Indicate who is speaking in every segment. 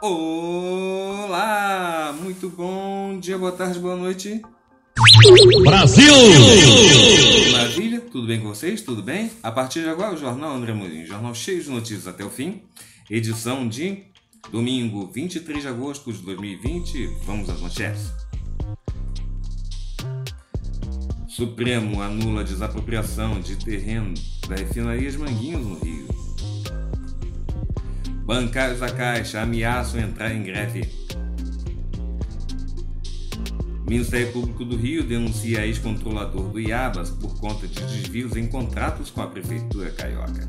Speaker 1: Olá! Muito bom dia, boa tarde, boa noite. Brasil! Maravilha, tudo bem com vocês? Tudo bem? A partir de agora, o Jornal André Mourinho, jornal cheio de notícias até o fim, edição de domingo 23 de agosto de 2020. Vamos às manchetes. Supremo anula desapropriação de terreno da refinaria de Manguinhos no Rio. Bancários da Caixa ameaçam entrar em greve. Ministério Público do Rio denuncia ex-controlador do Iabas por conta de desvios em contratos com a Prefeitura Carioca.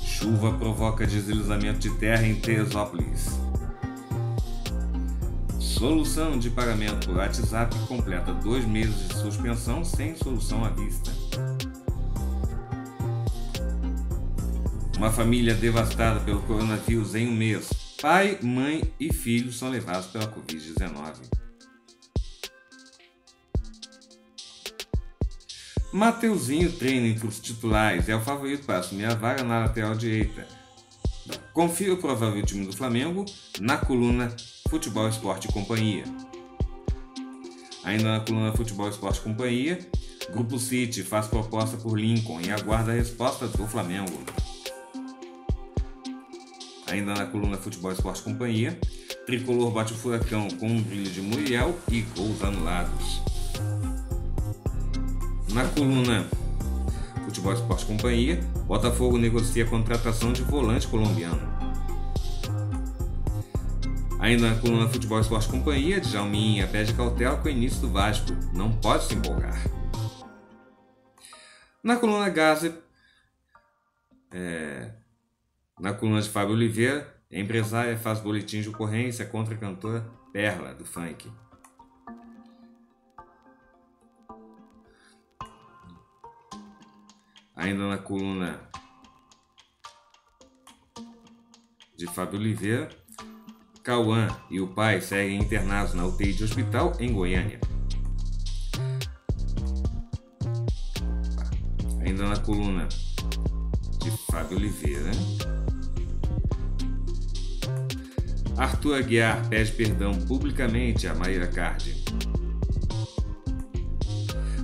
Speaker 1: Chuva provoca deslizamento de terra em Teresópolis. Solução de pagamento por WhatsApp completa dois meses de suspensão sem solução à vista. Uma família devastada pelo coronavírus em um mês. Pai, mãe e filho são levados pela Covid-19. Mateuzinho treina entre os titulares, é o favorito para assumir a vaga na lateral direita. Confira o provável time do Flamengo na coluna Futebol, Esporte e Companhia. Ainda na coluna Futebol, Esporte e Companhia, Grupo City faz proposta por Lincoln e aguarda a resposta do Flamengo. Ainda na coluna Futebol, Esporte e Companhia, Tricolor bate o furacão com um brilho de Muriel e gols anulados. Na coluna Futebol Esporte Companhia, Botafogo negocia a contratação de volante colombiano. Ainda na coluna Futebol Esporte Companhia, de pede cautela com o início do Vasco. Não pode se empolgar. Na coluna Gazep, é, na coluna de Fábio Oliveira, empresária faz boletim de ocorrência contra a cantora Perla, do funk. Ainda na coluna de Fábio Oliveira, Cauã e o pai seguem internados na UTI de hospital em Goiânia. Ainda na coluna de Fábio Oliveira. Arthur Aguiar pede perdão publicamente a Maíra Cardi.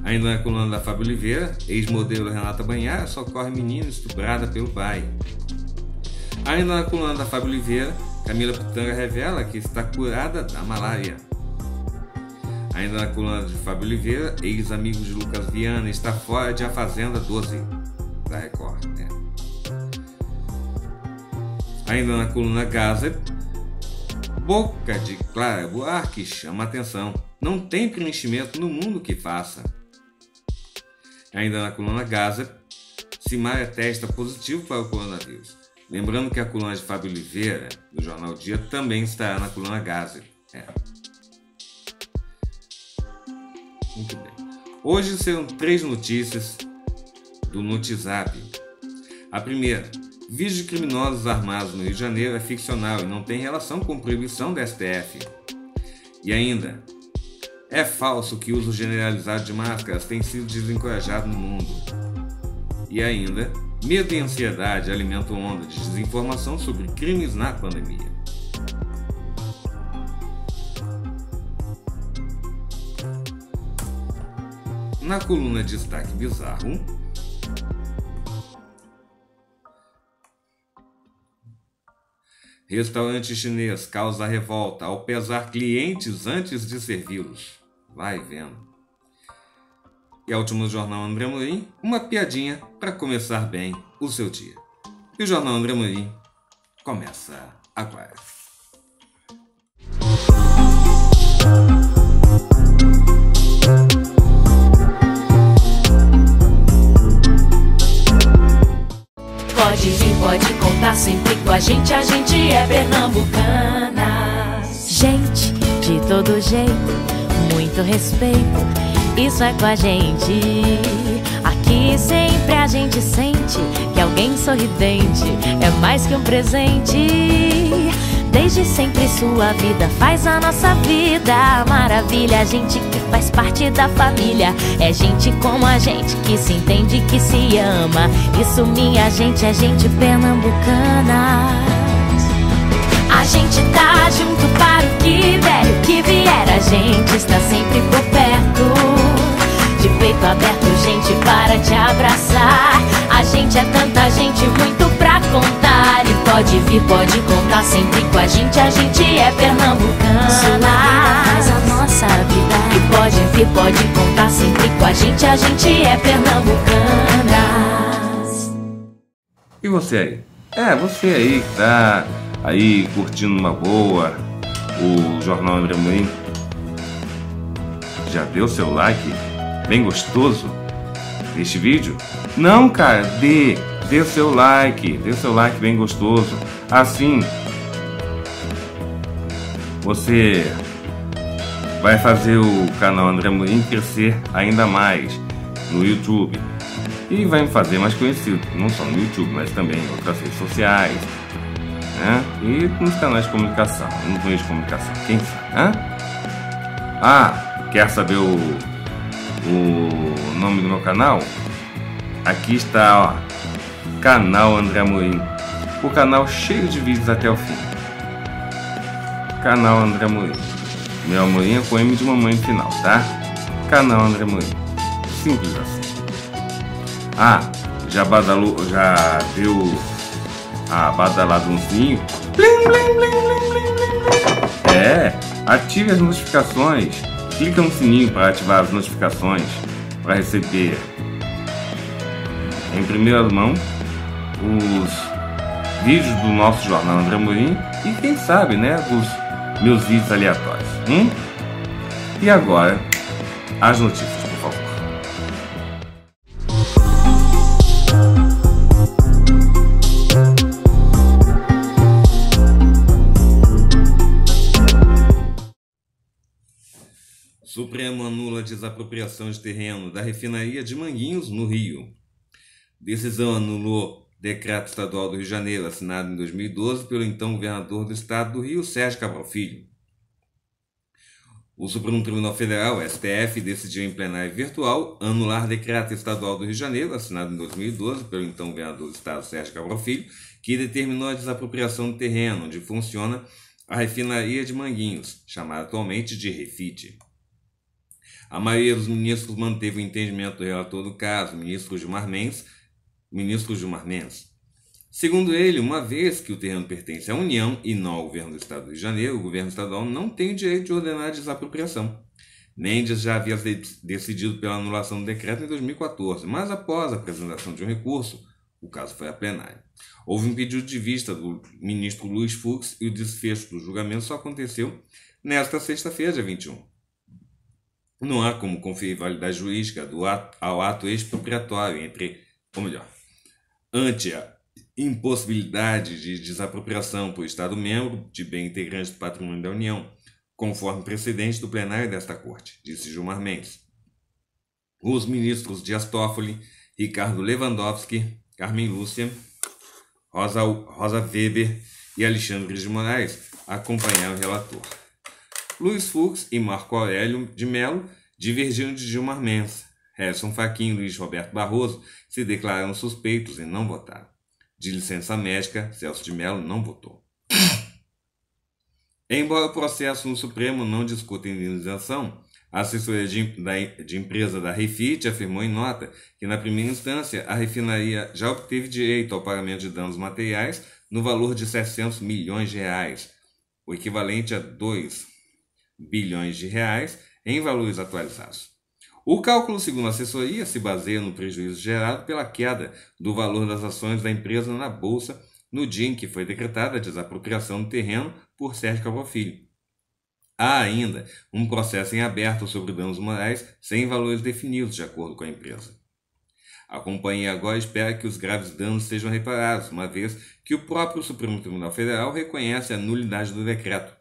Speaker 1: Ainda na coluna da Fábio Oliveira, ex-modelo Renata Banhar socorre menina estuprada pelo pai. Ainda na coluna da Fábio Oliveira, Camila Pitanga revela que está curada da malária. Ainda na coluna de Fábio Oliveira, ex-amigo de Lucas Viana está fora de A Fazenda 12 da Record. Né? Ainda na coluna Gaza, boca de Clara Buarque chama atenção. Não tem preenchimento no mundo que faça. Ainda na coluna Gaza, Simaria testa positivo para o coronavírus. Lembrando que a coluna de Fábio Oliveira, do Jornal Dia, também estará na coluna Gaza. É. Muito bem. Hoje serão três notícias do Notizap. A primeira, vídeo de criminosos armados no Rio de Janeiro é ficcional e não tem relação com proibição da STF. E ainda, é falso que o uso generalizado de máscaras tem sido desencorajado no mundo. E ainda, Medo e ansiedade alimentam onda de desinformação sobre crimes na pandemia. Na coluna Destaque Bizarro, Restaurante chinês causa revolta ao pesar clientes antes de servi-los. Vai vendo e é ao último Jornal André Morim, uma piadinha para começar bem o seu dia. E o Jornal André Morim começa agora. Pode vir, pode contar sempre com a gente, a gente é pernambucana. Gente de todo jeito, muito respeito isso é com a gente. Aqui sempre a gente sente que alguém sorridente é mais que um presente. Desde sempre sua vida faz a nossa vida maravilha. A gente que faz parte da família é gente como a gente que se entende, que se ama. Isso minha gente é gente pernambucana. A gente tá junto para o que der, o que vier. A gente está sempre por perto peito aberto, gente, para te abraçar. A gente é tanta gente, muito pra contar. E pode vir, pode contar sempre com a gente. A gente é pernambucana. faz a nossa vida. E pode vir, pode contar sempre com a gente. A gente é pernambucana. E você aí? É, você aí que tá aí curtindo uma boa o Jornal Embremoinho. Já deu seu like? bem gostoso este vídeo? Não, cara, dê, dê seu like, dê seu like bem gostoso. Assim, você vai fazer o canal André Morim crescer ainda mais no YouTube e vai me fazer mais conhecido, não só no YouTube, mas também em outras redes sociais né? e nos canais de comunicação, nos meios de comunicação, quem sabe, né? Ah, quer saber o o nome do meu canal, aqui está ó, canal André Amorim, o canal cheio de vídeos até o fim. Canal André Amorim, meu Amorim é com M de mamãe final, tá? Canal André Amorim, simples assim. Ah, já badalou, já viu a badaladãozinho? Blim, blim, blim, blim, blim, blim. É, ative as notificações clica no sininho para ativar as notificações para receber em primeira mão os vídeos do nosso jornal André Morim e quem sabe, né, dos meus vídeos aleatórios. Hum? E agora, as notícias. desapropriação de terreno da refinaria de Manguinhos, no Rio. Decisão anulou decreto estadual do Rio de Janeiro, assinado em 2012 pelo então governador do estado do Rio, Sérgio Cabral Filho. O Supremo Tribunal Federal, STF, decidiu em plenário virtual anular decreto estadual do Rio de Janeiro, assinado em 2012 pelo então governador do estado, Sérgio Cabral Filho, que determinou a desapropriação do terreno onde funciona a refinaria de Manguinhos, chamada atualmente de Refite. A maioria dos ministros manteve o entendimento do relator do caso, ministro Gilmar Mendes, ministro Gilmar Mendes. Segundo ele, uma vez que o terreno pertence à União e não ao governo do Estado de Janeiro, o governo estadual não tem o direito de ordenar a desapropriação. Mendes já havia decidido pela anulação do decreto em 2014, mas após a apresentação de um recurso, o caso foi a plenária. Houve um pedido de vista do ministro Luiz Fux e o desfecho do julgamento só aconteceu nesta sexta-feira, dia 21. Não há como conferir validade jurídica ato, ao ato expropriatório entre, ou melhor, ante a impossibilidade de desapropriação por Estado-membro de bem integrante do patrimônio da União, conforme precedente do plenário desta Corte, disse Gilmar Mendes. Os ministros Dias Toffoli, Ricardo Lewandowski, Carmen Lúcia, Rosa, Rosa Weber e Alexandre de Moraes acompanharam o relator. Luiz Fux e Marco Aurélio de Melo divergiram de Gilmar Mensa. Edson Faquinho e Luiz Roberto Barroso se declararam suspeitos e não votaram. De licença médica, Celso de Mello não votou. Embora o processo no Supremo não discuta indenização, a assessoria de, da, de empresa da Refit afirmou em nota que, na primeira instância, a refinaria já obteve direito ao pagamento de danos materiais no valor de 700 milhões de reais, o equivalente a 2 bilhões de reais em valores atualizados. O cálculo, segundo a assessoria, se baseia no prejuízo gerado pela queda do valor das ações da empresa na bolsa no dia em que foi decretada a desapropriação do terreno por Sérgio Cabofilho. Há ainda um processo em aberto sobre danos morais sem valores definidos, de acordo com a empresa. A companhia agora espera que os graves danos sejam reparados, uma vez que o próprio Supremo Tribunal Federal reconhece a nulidade do decreto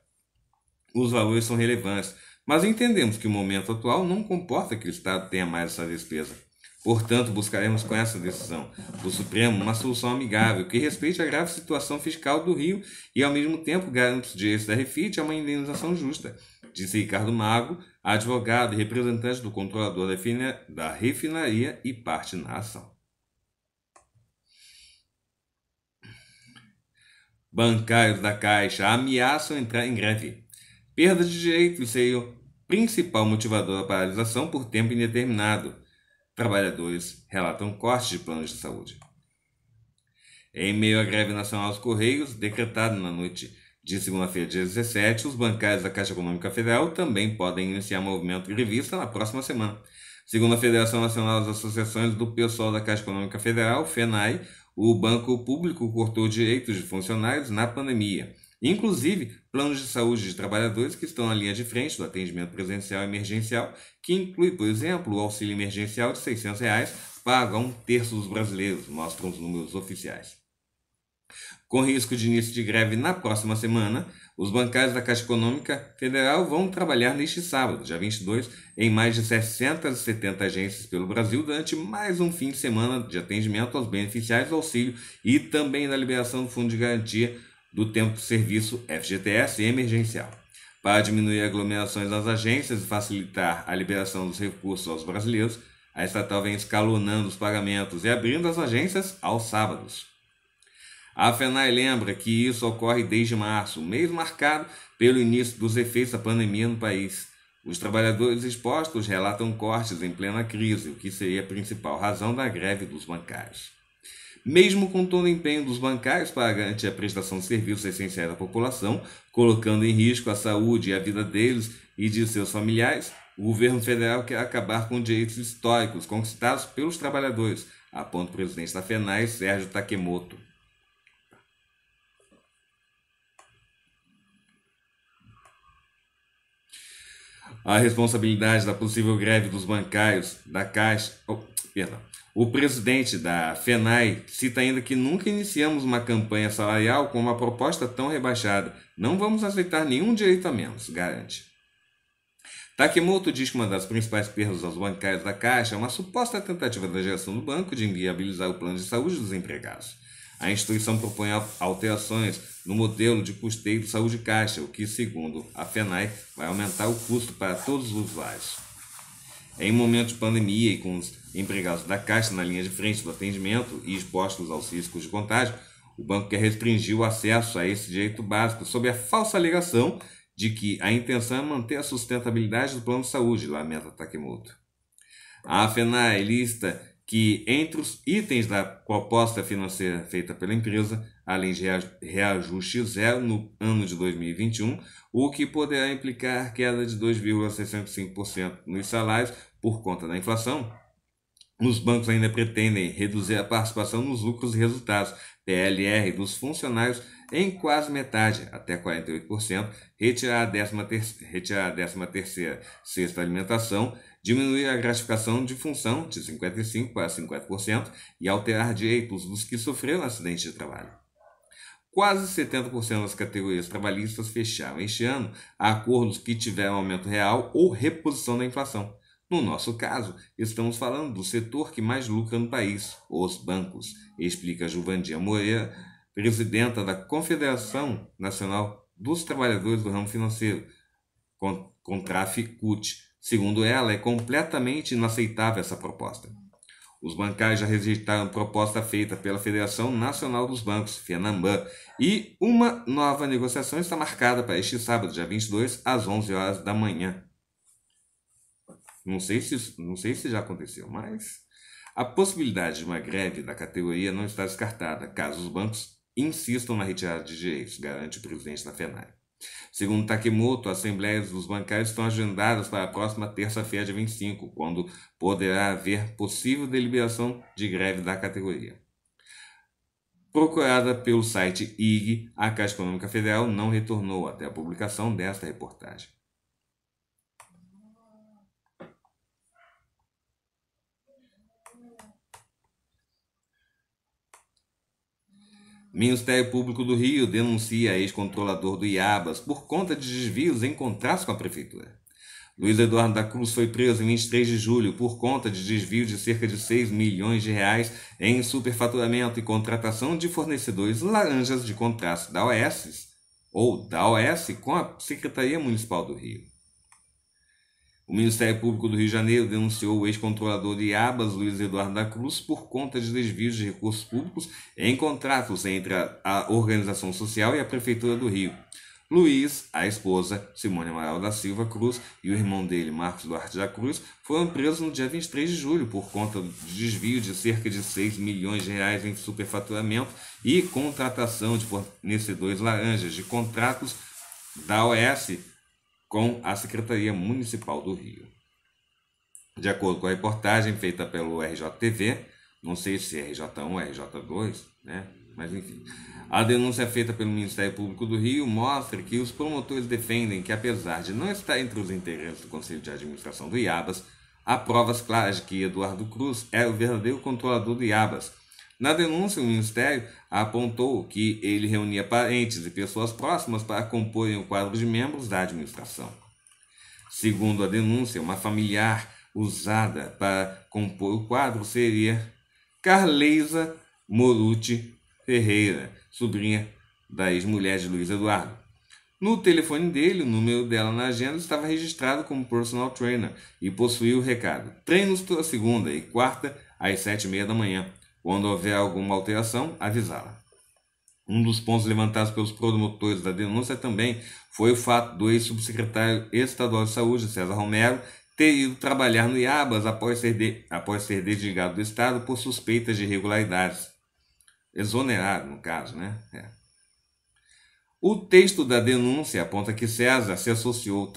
Speaker 1: os valores são relevantes, mas entendemos que o momento atual não comporta que o Estado tenha mais essa despesa. Portanto, buscaremos com essa decisão do Supremo uma solução amigável que respeite a grave situação fiscal do Rio e, ao mesmo tempo, garanta os direitos da Refit a uma indenização justa, disse Ricardo Mago, advogado e representante do controlador da, da refinaria e parte na ação. Bancários da Caixa ameaçam entrar em greve. Perda de direitos e o principal motivador da paralisação por tempo indeterminado. Trabalhadores relatam cortes de planos de saúde. Em meio à greve nacional dos Correios, decretada na noite de segunda-feira, dia 17, os bancários da Caixa Econômica Federal também podem iniciar movimento grevista na próxima semana. Segundo a Federação Nacional das Associações do Pessoal da Caixa Econômica Federal, FENAI, o Banco Público cortou direitos de funcionários na pandemia inclusive planos de saúde de trabalhadores que estão na linha de frente do atendimento presencial emergencial, que inclui, por exemplo, o auxílio emergencial de R$ reais, pago a um terço dos brasileiros, mostram os números oficiais. Com risco de início de greve na próxima semana, os bancários da Caixa Econômica Federal vão trabalhar neste sábado, dia 22, em mais de 670 agências pelo Brasil durante mais um fim de semana de atendimento aos beneficiários do auxílio e também da liberação do Fundo de Garantia do tempo de serviço FGTS emergencial. Para diminuir aglomerações nas agências e facilitar a liberação dos recursos aos brasileiros, a estatal vem escalonando os pagamentos e abrindo as agências aos sábados. A FENAI lembra que isso ocorre desde março, mês marcado pelo início dos efeitos da pandemia no país. Os trabalhadores expostos relatam cortes em plena crise, o que seria a principal razão da greve dos bancários mesmo com todo o empenho dos bancários para garantir a prestação de serviços essenciais à população, colocando em risco a saúde e a vida deles e de seus familiares, o governo federal quer acabar com direitos históricos conquistados pelos trabalhadores, aponta o presidente da FENAI, Sérgio Takemoto. A responsabilidade da possível greve dos bancários, da Caixa, oh, perdão, o presidente da FENAI cita ainda que nunca iniciamos uma campanha salarial com uma proposta tão rebaixada. Não vamos aceitar nenhum direito a menos, garante. Takemoto diz que uma das principais perdas aos bancários da Caixa é uma suposta tentativa da gestão do banco de inviabilizar o plano de saúde dos empregados. A instituição propõe alterações no modelo de custeio de saúde caixa, o que, segundo a FENAI, vai aumentar o custo para todos os usuários. Em momento de pandemia e com os empregados da Caixa na linha de frente do atendimento e expostos aos riscos de contágio, o banco quer restringir o acesso a esse direito básico sob a falsa alegação de que a intenção é manter a sustentabilidade do plano de saúde, lamenta Takemoto. A AFENAI lista que, entre os itens da proposta financeira feita pela empresa, além de reajuste zero no ano de 2021, o que poderá implicar queda de 2,65% nos salários por conta da inflação, os bancos ainda pretendem reduzir a participação nos lucros e resultados PLR dos funcionários em quase metade, até 48%, retirar a 13 terceira sexta alimentação, diminuir a gratificação de função de 55% para 50% e alterar direitos dos que sofreram acidentes de trabalho. Quase 70% das categorias trabalhistas fecharam este ano a acordos que tiveram aumento real ou reposição da inflação. No nosso caso, estamos falando do setor que mais lucra no país, os bancos, explica Juvandia Moreira, presidenta da Confederação Nacional dos Trabalhadores do Ramo Financeiro, Contraficut. Segundo ela, é completamente inaceitável essa proposta. Os bancários já rejeitaram proposta feita pela Federação Nacional dos Bancos, FENAMBAN, e uma nova negociação está marcada para este sábado, dia 22, às 11 horas da manhã. Não sei se, não sei se já aconteceu, mas a possibilidade de uma greve da categoria não está descartada, caso os bancos insistam na retirada de direitos, garante o presidente da FENAI. Segundo Takemoto, assembleias dos bancários estão agendadas para a próxima terça-feira, de 25, quando poderá haver possível deliberação de greve da categoria. Procurada pelo site IG, a Caixa Econômica Federal não retornou até a publicação desta reportagem. Ministério Público do Rio denuncia ex-controlador do Iabas por conta de desvios em contratos com a Prefeitura. Luiz Eduardo da Cruz foi preso em 23 de julho por conta de desvio de cerca de 6 milhões de reais em superfaturamento e contratação de fornecedores laranjas de contratos da OS ou da OS com a Secretaria Municipal do Rio. O Ministério Público do Rio de Janeiro denunciou o ex-controlador de Abas, Luiz Eduardo da Cruz, por conta de desvios de recursos públicos em contratos entre a, organização social e a Prefeitura do Rio. Luiz, a esposa, Simone Amaral da Silva Cruz, e o irmão dele, Marcos Duarte da Cruz, foram presos no dia 23 de julho por conta do desvio de cerca de 6 milhões de reais em superfaturamento e contratação de fornecedores laranjas de contratos da OS com a Secretaria Municipal do Rio. De acordo com a reportagem feita pelo RJTV, não sei se é RJ1 ou RJ2, né? mas enfim. A denúncia feita pelo Ministério Público do Rio mostra que os promotores defendem que, apesar de não estar entre os interesses do Conselho de Administração do IABAS, há provas claras de que Eduardo Cruz é o verdadeiro controlador do IABAS na denúncia, o Ministério apontou que ele reunia parentes e pessoas próximas para compor o quadro de membros da administração. Segundo a denúncia, uma familiar usada para compor o quadro seria Carleisa Moruti Ferreira, sobrinha da ex-mulher de Luiz Eduardo. No telefone dele, o número dela na agenda estava registrado como personal trainer e possuía o recado: treinos toda segunda e quarta às sete e meia da manhã. Quando houver alguma alteração, avisá-la. Um dos pontos levantados pelos promotores da denúncia também foi o fato do ex-subsecretário estadual de saúde, César Romero, ter ido trabalhar no Iabas após ser, de, após ser desligado do Estado por suspeitas de irregularidades. Exonerado, no caso, né? É. O texto da denúncia aponta que César se associou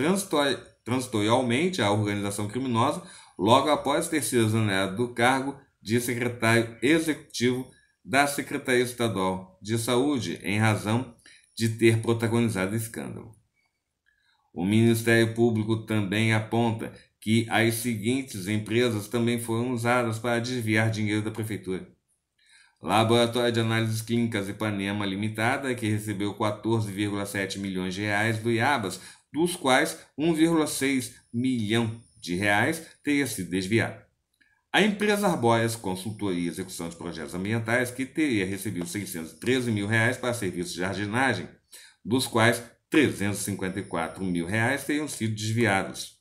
Speaker 1: transitorialmente à organização criminosa logo após ter sido exonerado do cargo de secretário executivo da Secretaria Estadual de Saúde, em razão de ter protagonizado escândalo. O Ministério Público também aponta que as seguintes empresas também foram usadas para desviar dinheiro da Prefeitura. Laboratório de Análises Clínicas Ipanema Limitada, que recebeu 14,7 milhões de reais do IABAS, dos quais 1,6 milhão de reais teria sido desviado. A empresa Arbóias Consultoria e Execução de Projetos Ambientais, que teria recebido 613 mil reais para serviços de jardinagem, dos quais 354 mil reais teriam sido desviados.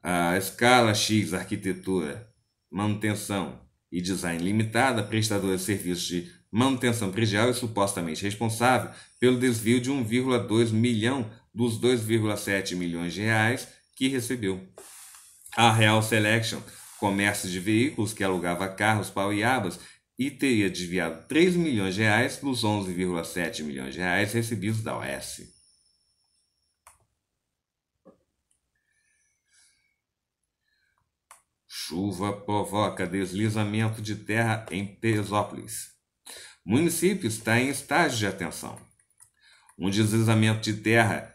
Speaker 1: A escala X, arquitetura, manutenção e design limitada, prestadora de serviços de manutenção predial é supostamente responsável pelo desvio de 1,2 milhão dos 2,7 milhões de reais que recebeu. A Real Selection, comércio de veículos que alugava carros para Iabas e teria desviado 3 milhões de reais dos 11,7 milhões de reais recebidos da OS. Chuva provoca deslizamento de terra em Teresópolis. município está em estágio de atenção. Um deslizamento de terra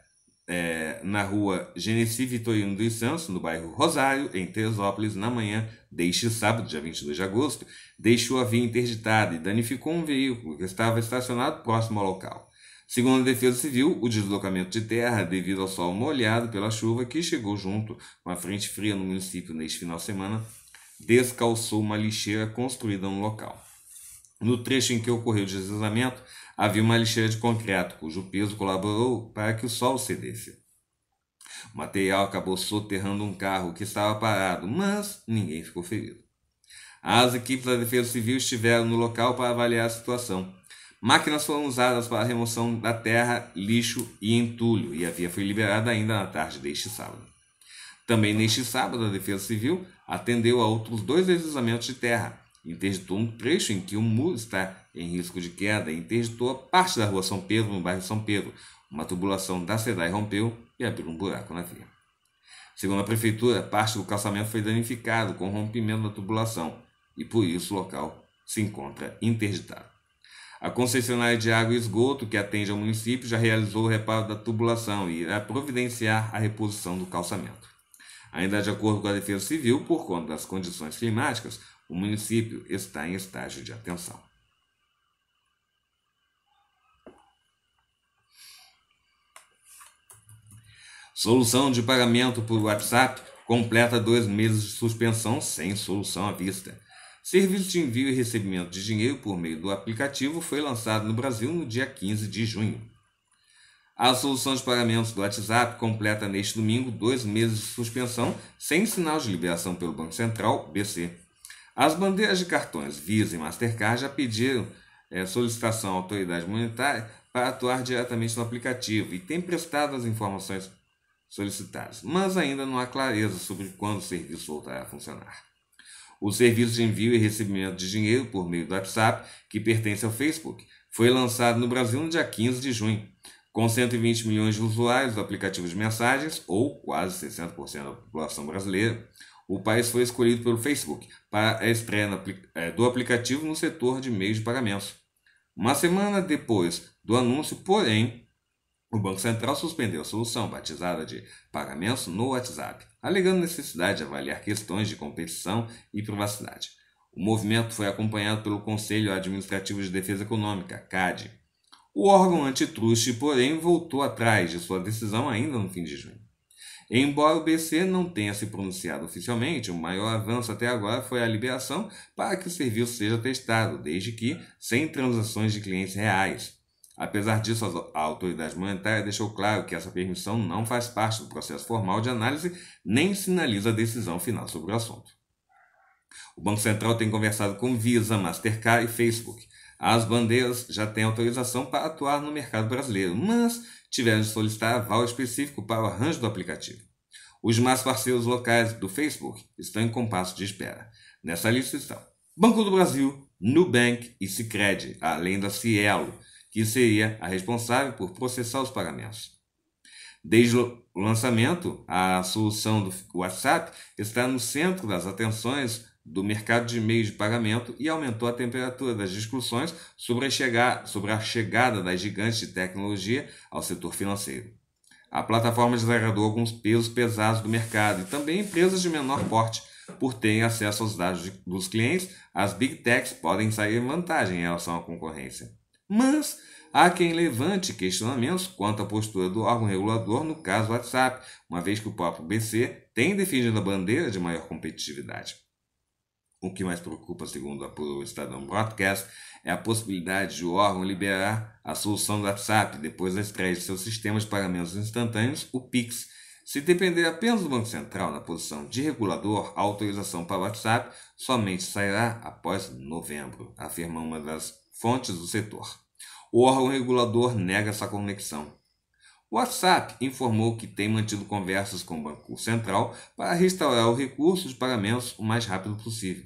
Speaker 1: é, na rua Genesi Vitorino dos Santos, no bairro Rosário, em Teresópolis, na manhã deste sábado, dia 22 de agosto, deixou a via interditada e danificou um veículo que estava estacionado próximo ao local. Segundo a Defesa Civil, o deslocamento de terra devido ao sol molhado pela chuva que chegou junto com a frente fria no município neste final de semana descalçou uma lixeira construída no local. No trecho em que ocorreu o deslizamento, havia uma lixeira de concreto, cujo peso colaborou para que o sol cedesse. O material acabou soterrando um carro que estava parado, mas ninguém ficou ferido. As equipes da Defesa Civil estiveram no local para avaliar a situação. Máquinas foram usadas para a remoção da terra, lixo e entulho, e a via foi liberada ainda na tarde deste sábado. Também neste sábado, a Defesa Civil atendeu a outros dois deslizamentos de terra, interditou um trecho em que o muro está em risco de queda interditou a parte da rua São Pedro, no bairro São Pedro. Uma tubulação da SEDAI rompeu e abriu um buraco na via. Segundo a prefeitura, parte do calçamento foi danificado com o rompimento da tubulação e por isso o local se encontra interditado. A concessionária de água e esgoto que atende ao município já realizou o reparo da tubulação e irá providenciar a reposição do calçamento. Ainda de acordo com a Defesa Civil, por conta das condições climáticas, o município está em estágio de atenção. Solução de pagamento por WhatsApp completa dois meses de suspensão sem solução à vista. Serviço de envio e recebimento de dinheiro por meio do aplicativo foi lançado no Brasil no dia 15 de junho. A solução de pagamentos do WhatsApp completa neste domingo dois meses de suspensão sem sinal de liberação pelo Banco Central, BC. As bandeiras de cartões Visa e Mastercard já pediram é, solicitação à autoridade monetária para atuar diretamente no aplicativo e têm prestado as informações solicitados, mas ainda não há clareza sobre quando o serviço voltará a funcionar. O serviço de envio e recebimento de dinheiro por meio do WhatsApp, que pertence ao Facebook, foi lançado no Brasil no dia 15 de junho. Com 120 milhões de usuários do aplicativo de mensagens, ou quase 60% da população brasileira, o país foi escolhido pelo Facebook para a estreia eh, do aplicativo no setor de meios de pagamentos. Uma semana depois do anúncio, porém, o Banco Central suspendeu a solução batizada de pagamentos no WhatsApp, alegando necessidade de avaliar questões de competição e privacidade. O movimento foi acompanhado pelo Conselho Administrativo de Defesa Econômica, CAD. O órgão antitruste, porém, voltou atrás de sua decisão ainda no fim de junho. Embora o BC não tenha se pronunciado oficialmente, o maior avanço até agora foi a liberação para que o serviço seja testado, desde que sem transações de clientes reais. Apesar disso, a autoridade monetária deixou claro que essa permissão não faz parte do processo formal de análise nem sinaliza a decisão final sobre o assunto. O Banco Central tem conversado com Visa, Mastercard e Facebook. As bandeiras já têm autorização para atuar no mercado brasileiro, mas tiveram de solicitar aval específico para o arranjo do aplicativo. Os mais parceiros locais do Facebook estão em compasso de espera. Nessa lista estão Banco do Brasil, Nubank e Sicredi, além da Cielo que seria é a responsável por processar os pagamentos. Desde o lançamento, a solução do WhatsApp está no centro das atenções do mercado de meios de pagamento e aumentou a temperatura das discussões sobre a, chegar, sobre a chegada das gigantes de tecnologia ao setor financeiro. A plataforma desagradou alguns pesos pesados do mercado e também empresas de menor porte, por terem acesso aos dados dos clientes, as big techs podem sair em vantagem em relação à concorrência. Mas há quem levante questionamentos quanto à postura do órgão regulador no caso WhatsApp, uma vez que o próprio BC tem defendido a bandeira de maior competitividade. O que mais preocupa, segundo a o Estadão Broadcast, é a possibilidade de o órgão liberar a solução do WhatsApp depois da estreia de seu sistema de pagamentos instantâneos, o Pix. Se depender apenas do Banco Central na posição de regulador, a autorização para o WhatsApp somente sairá após novembro, afirma uma das fontes do setor. O órgão regulador nega essa conexão. O WhatsApp informou que tem mantido conversas com o Banco Central para restaurar o recurso de pagamentos o mais rápido possível.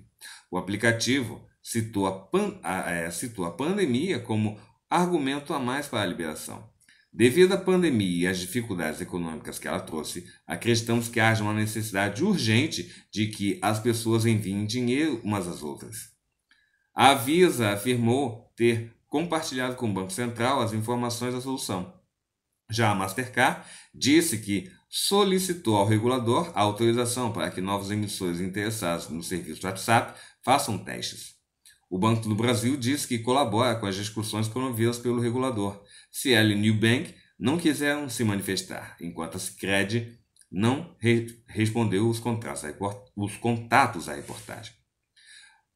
Speaker 1: O aplicativo citou a, pan, a, é, citou a pandemia como argumento a mais para a liberação. Devido à pandemia e às dificuldades econômicas que ela trouxe, acreditamos que haja uma necessidade urgente de que as pessoas enviem dinheiro umas às outras. A Visa afirmou ter compartilhado com o Banco Central as informações da solução. Já a Mastercard disse que solicitou ao regulador a autorização para que novos emissores interessados no serviço WhatsApp façam testes. O Banco do Brasil disse que colabora com as discussões promovidas pelo regulador, se ela e Nubank não quiseram se manifestar, enquanto a Cicred não re respondeu os contatos, os contatos à reportagem.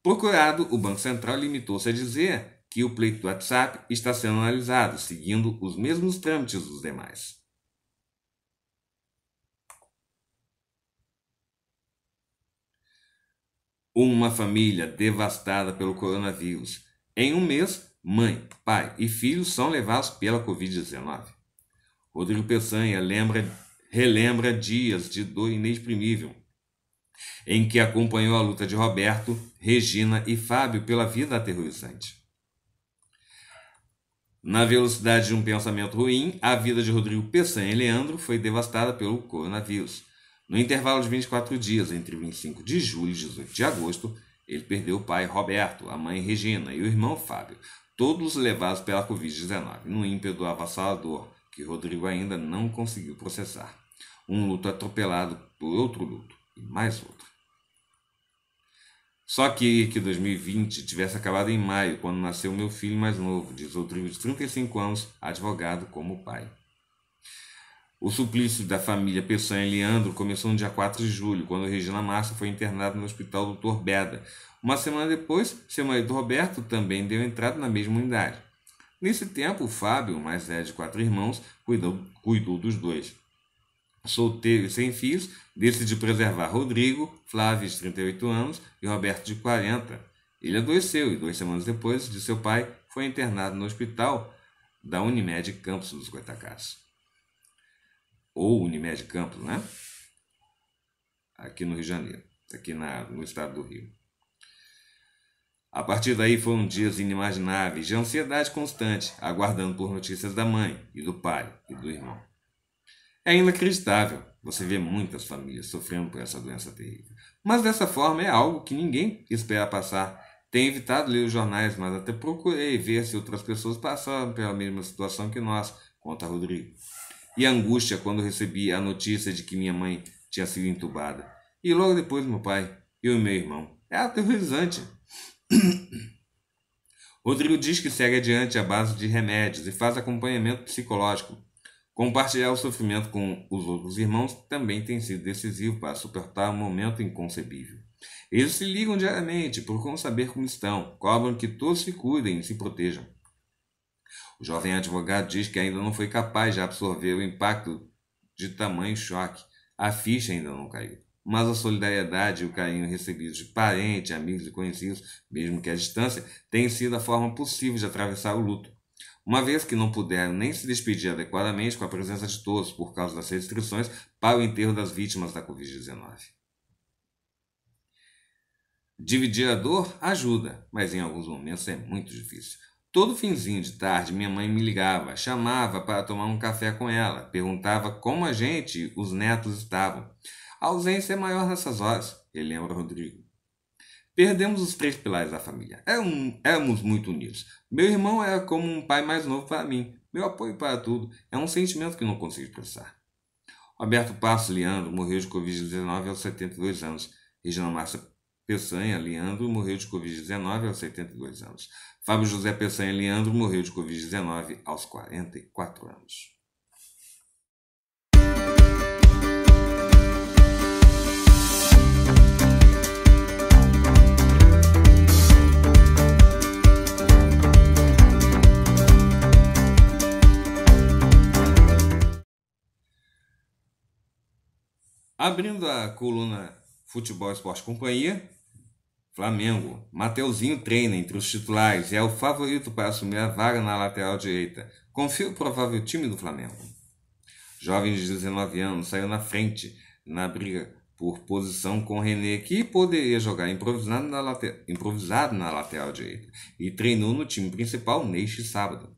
Speaker 1: Procurado, o Banco Central limitou-se a dizer que o pleito do WhatsApp está sendo analisado, seguindo os mesmos trâmites dos demais. Uma família devastada pelo coronavírus. Em um mês, mãe, pai e filho são levados pela Covid-19. Rodrigo Peçanha lembra, relembra dias de dor inexprimível, em que acompanhou a luta de Roberto, Regina e Fábio pela vida aterrorizante. Na velocidade de um pensamento ruim, a vida de Rodrigo Peçanha e Leandro foi devastada pelo coronavírus. No intervalo de 24 dias, entre 25 de julho e 18 de agosto, ele perdeu o pai Roberto, a mãe Regina e o irmão Fábio, todos levados pela Covid-19, no ímpeto avassalador que Rodrigo ainda não conseguiu processar. Um luto atropelado por outro luto e mais outro. Só que que 2020 tivesse acabado em maio, quando nasceu meu filho mais novo, diz outro de 35 anos, advogado como pai. O suplício da família Peçanha e Leandro começou no dia 4 de julho, quando Regina Massa foi internada no hospital Dr. Beda. Uma semana depois, seu marido Roberto também deu entrada na mesma unidade. Nesse tempo, Fábio, mais velho de quatro irmãos, cuidou, cuidou dos dois solteiro e sem filhos, decidiu preservar Rodrigo, Flávio, de 38 anos, e Roberto, de 40. Ele adoeceu e, duas semanas depois de seu pai, foi internado no hospital da Unimed Campos dos Goitacás. Ou Unimed Campos, né? Aqui no Rio de Janeiro, aqui na, no estado do Rio. A partir daí foram dias inimagináveis de ansiedade constante, aguardando por notícias da mãe e do pai e do irmão. É inacreditável. Você vê muitas famílias sofrendo por essa doença terrível. Mas dessa forma é algo que ninguém espera passar. Tenho evitado ler os jornais, mas até procurei ver se outras pessoas passaram pela mesma situação que nós, conta Rodrigo. E a angústia quando recebi a notícia de que minha mãe tinha sido entubada. E logo depois meu pai e o meu irmão. É aterrorizante. Rodrigo diz que segue adiante a base de remédios e faz acompanhamento psicológico Compartilhar o sofrimento com os outros irmãos também tem sido decisivo para suportar um momento inconcebível. Eles se ligam diariamente, procuram saber como estão, cobram que todos se cuidem e se protejam. O jovem advogado diz que ainda não foi capaz de absorver o impacto de tamanho choque. A ficha ainda não caiu. Mas a solidariedade e o carinho recebidos de parentes, amigos e conhecidos, mesmo que à distância, têm sido a forma possível de atravessar o luto. Uma vez que não puderam nem se despedir adequadamente com a presença de todos por causa das restrições para o enterro das vítimas da Covid-19. Dividir a dor ajuda, mas em alguns momentos é muito difícil. Todo finzinho de tarde, minha mãe me ligava, chamava para tomar um café com ela, perguntava como a gente, os netos, estavam. A ausência é maior nessas horas, relembra Rodrigo. Perdemos os três pilares da família. É éramos muito unidos. Meu irmão era é como um pai mais novo para mim. Meu apoio para tudo. É um sentimento que não consigo expressar. Roberto Passos Leandro morreu de Covid-19 aos 72 anos. Regina Márcia Peçanha Leandro morreu de Covid-19 aos 72 anos. Fábio José Peçanha Leandro morreu de Covid-19 aos 44 anos. Abrindo a coluna Futebol Esporte Companhia, Flamengo. Mateuzinho treina entre os titulares e é o favorito para assumir a vaga na lateral direita. Confia o provável time do Flamengo. Jovem de 19 anos saiu na frente na briga por posição com René, que poderia jogar improvisado na, improvisado na lateral direita, e treinou no time principal neste sábado.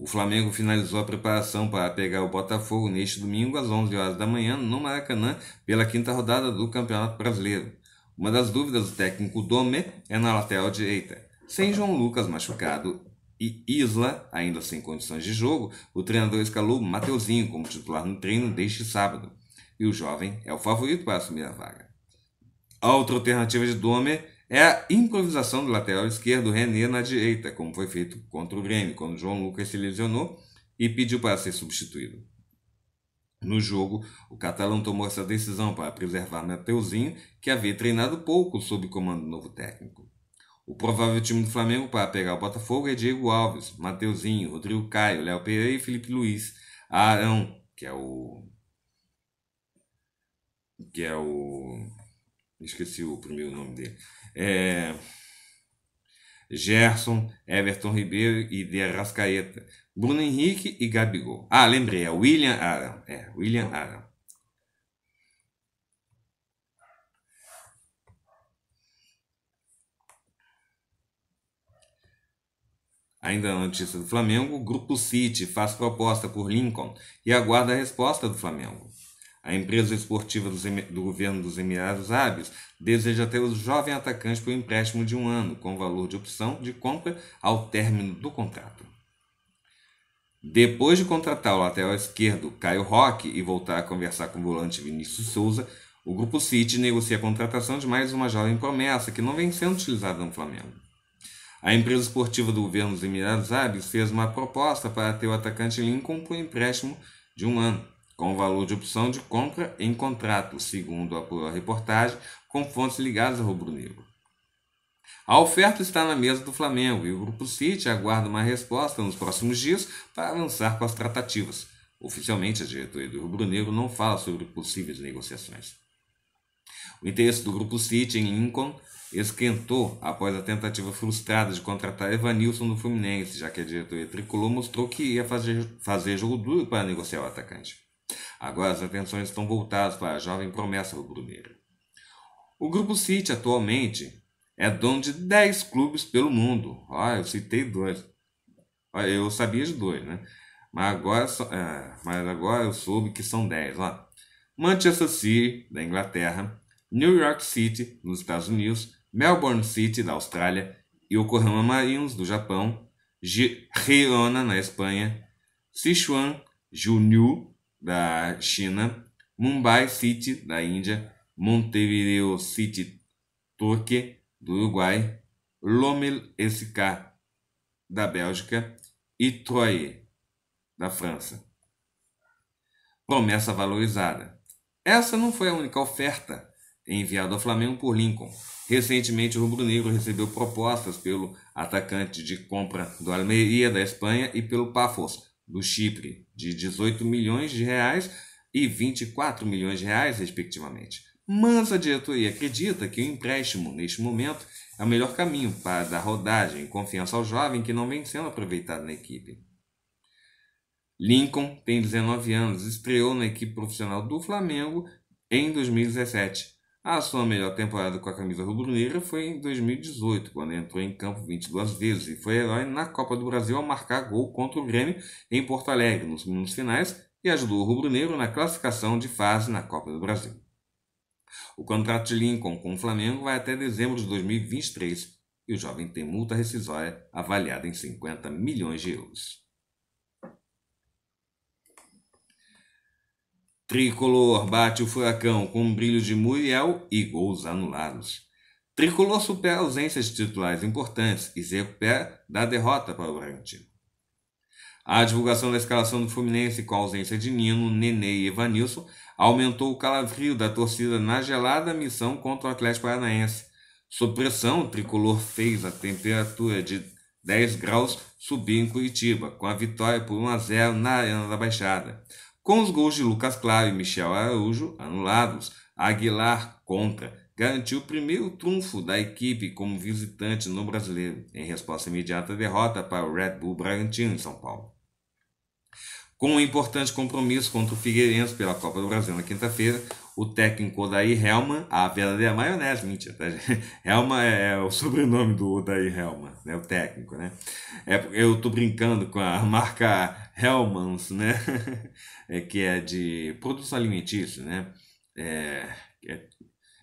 Speaker 1: O Flamengo finalizou a preparação para pegar o Botafogo neste domingo às 11 horas da manhã no Maracanã pela quinta rodada do Campeonato Brasileiro. Uma das dúvidas do técnico Dome é na lateral direita. Sem João Lucas machucado e Isla ainda sem condições de jogo, o treinador escalou Mateuzinho como titular no treino deste sábado. E o jovem é o favorito para assumir a vaga. A outra alternativa de Dome é a improvisação do lateral esquerdo René na direita, como foi feito contra o Grêmio, quando João Lucas se lesionou e pediu para ser substituído. No jogo, o catalão tomou essa decisão para preservar Mateuzinho, que havia treinado pouco sob o comando do novo técnico. O provável time do Flamengo para pegar o Botafogo é Diego Alves, Mateuzinho, Rodrigo Caio, Léo Pereira e Felipe Luiz. Arão, que é o. que é o. esqueci o primeiro nome dele é, Gerson, Everton Ribeiro e De Arrascaeta, Bruno Henrique e Gabigol. Ah, lembrei, é William Aram. É, William Aram. Ainda na notícia do Flamengo, o Grupo City faz proposta por Lincoln e aguarda a resposta do Flamengo. A empresa esportiva do governo dos Emirados Árabes deseja ter o jovem atacante por um empréstimo de um ano, com valor de opção de compra ao término do contrato. Depois de contratar o lateral esquerdo Caio Roque e voltar a conversar com o volante Vinícius Souza, o Grupo City negocia a contratação de mais uma jovem promessa que não vem sendo utilizada no Flamengo. A empresa esportiva do governo dos Emirados Árabes fez uma proposta para ter o atacante Lincoln por um empréstimo de um ano com valor de opção de compra em contrato, segundo a reportagem, com fontes ligadas ao rubro-negro. A oferta está na mesa do Flamengo e o Grupo City aguarda uma resposta nos próximos dias para avançar com as tratativas. Oficialmente, a diretoria do Rubro Negro não fala sobre possíveis negociações. O interesse do Grupo City em Lincoln esquentou após a tentativa frustrada de contratar Evanilson do Fluminense, já que a diretoria tricolor mostrou que ia fazer, fazer jogo duro para negociar o atacante. Agora as atenções estão voltadas para a jovem promessa rubro-negra. O Grupo City atualmente é dono de 10 clubes pelo mundo. Ah, eu citei dois. Eu sabia de dois, né? Mas agora, é, mas agora eu soube que são 10. Ó. Manchester City, da Inglaterra, New York City, nos Estados Unidos, Melbourne City, da Austrália, Yokohama Marinos, do Japão, Girona, na Espanha, Sichuan, Junyu, da China, Mumbai City, da Índia, Montevideo City Torque, do Uruguai, Lomel SK, da Bélgica e Troyes, da França. Promessa valorizada. Essa não foi a única oferta enviada ao Flamengo por Lincoln. Recentemente, o Rubro Negro recebeu propostas pelo atacante de compra do Almeria, da Espanha, e pelo Pafos, do Chipre, de 18 milhões de reais e 24 milhões de reais, respectivamente. Mas a diretoria acredita que o empréstimo, neste momento, é o melhor caminho para dar rodagem e confiança ao jovem que não vem sendo aproveitado na equipe. Lincoln tem 19 anos, estreou na equipe profissional do Flamengo em 2017 a sua melhor temporada com a camisa rubro-negra foi em 2018, quando entrou em campo 22 vezes e foi herói na Copa do Brasil ao marcar gol contra o Grêmio em Porto Alegre nos minutos finais e ajudou o rubro-negro na classificação de fase na Copa do Brasil. O contrato de Lincoln com o Flamengo vai até dezembro de 2023 e o jovem tem multa rescisória avaliada em 50 milhões de euros. Tricolor bate o furacão com brilho de Muriel e gols anulados. Tricolor supera ausências de titulares importantes e se recupera da derrota para o Bragantino. A divulgação da escalação do Fluminense com a ausência de Nino, Nenê e Evanilson aumentou o calafrio da torcida na gelada missão contra o Atlético Paranaense. Sob pressão, o tricolor fez a temperatura de 10 graus subir em Curitiba, com a vitória por 1 a 0 na Arena da Baixada com os gols de Lucas Claro e Michel Araújo anulados. Aguilar, contra, garantiu o primeiro trunfo da equipe como visitante no Brasileiro, em resposta imediata à derrota para o Red Bull Bragantino em São Paulo. Com um importante compromisso contra o Figueirense pela Copa do Brasil na quinta-feira, o técnico Odair Helman, a verdadeira maionese, mentira, tá? Helman é, é o sobrenome do Odair Helman, né? O técnico, né? É, eu tô brincando com a marca Helmans, né? é, que é de produtos alimentícios, né? É, é,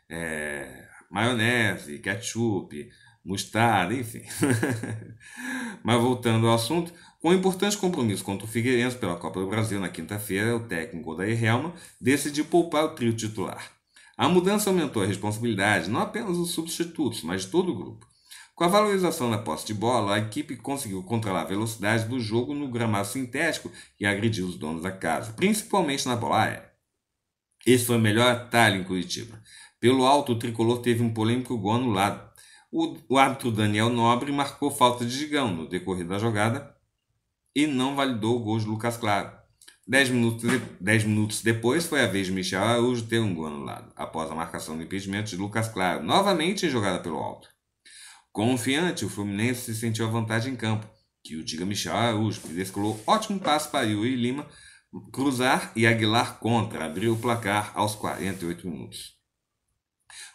Speaker 1: é maionese, ketchup, mostarda, enfim. Mas voltando ao assunto, com um importante compromisso contra o Figueirense pela Copa do Brasil na quinta-feira, o técnico Odair Helma decidiu poupar o trio titular. A mudança aumentou a responsabilidade não apenas dos substitutos, mas de todo o grupo. Com a valorização na posse de bola, a equipe conseguiu controlar a velocidade do jogo no gramado sintético e agrediu os donos da casa, principalmente na bola aérea. Esse foi o melhor atalho em Curitiba. Pelo alto, o tricolor teve um polêmico gol anulado. O, o árbitro Daniel Nobre marcou falta de Gigão no decorrer da jogada e não validou o gol de Lucas Claro. Dez minutos, de, dez minutos depois, foi a vez de Michel Araújo ter um gol anulado, após a marcação do impedimento de Lucas Claro, novamente em jogada pelo alto. Confiante, o Fluminense se sentiu à vontade em campo, que o Diga Michel Araújo descolou ótimo passo para Yuri Lima cruzar e Aguilar contra, abriu o placar aos 48 minutos.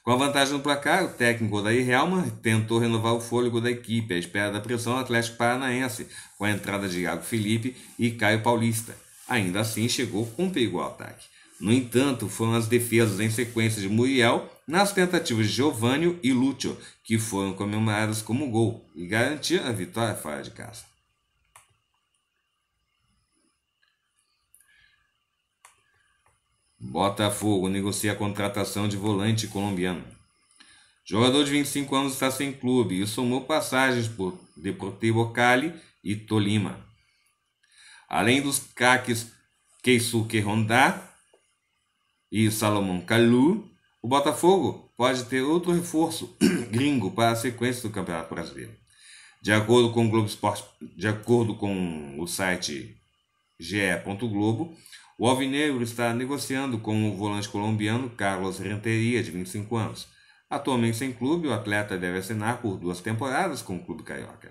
Speaker 1: Com a vantagem no placar, o técnico Odair Helman tentou renovar o fôlego da equipe à espera da pressão do Atlético Paranaense, com a entrada de Iago Felipe e Caio Paulista. Ainda assim, chegou com perigo ao ataque. No entanto, foram as defesas em sequência de Muriel nas tentativas de Giovânio e Lúcio, que foram comemoradas como gol e garantiram a vitória fora de casa. Botafogo negocia a contratação de volante colombiano. Jogador de 25 anos está sem clube e somou passagens por Deportivo Cali e Tolima. Além dos caques Keisuke Honda e Salomão Kalu, o Botafogo pode ter outro reforço gringo para a sequência do Campeonato Brasileiro. De acordo com o Globo Esporte, de acordo com o site ge.globo, o Alvinegro está negociando com o volante colombiano Carlos Renteria, de 25 anos. Atualmente sem clube, o atleta deve assinar por duas temporadas com o clube carioca.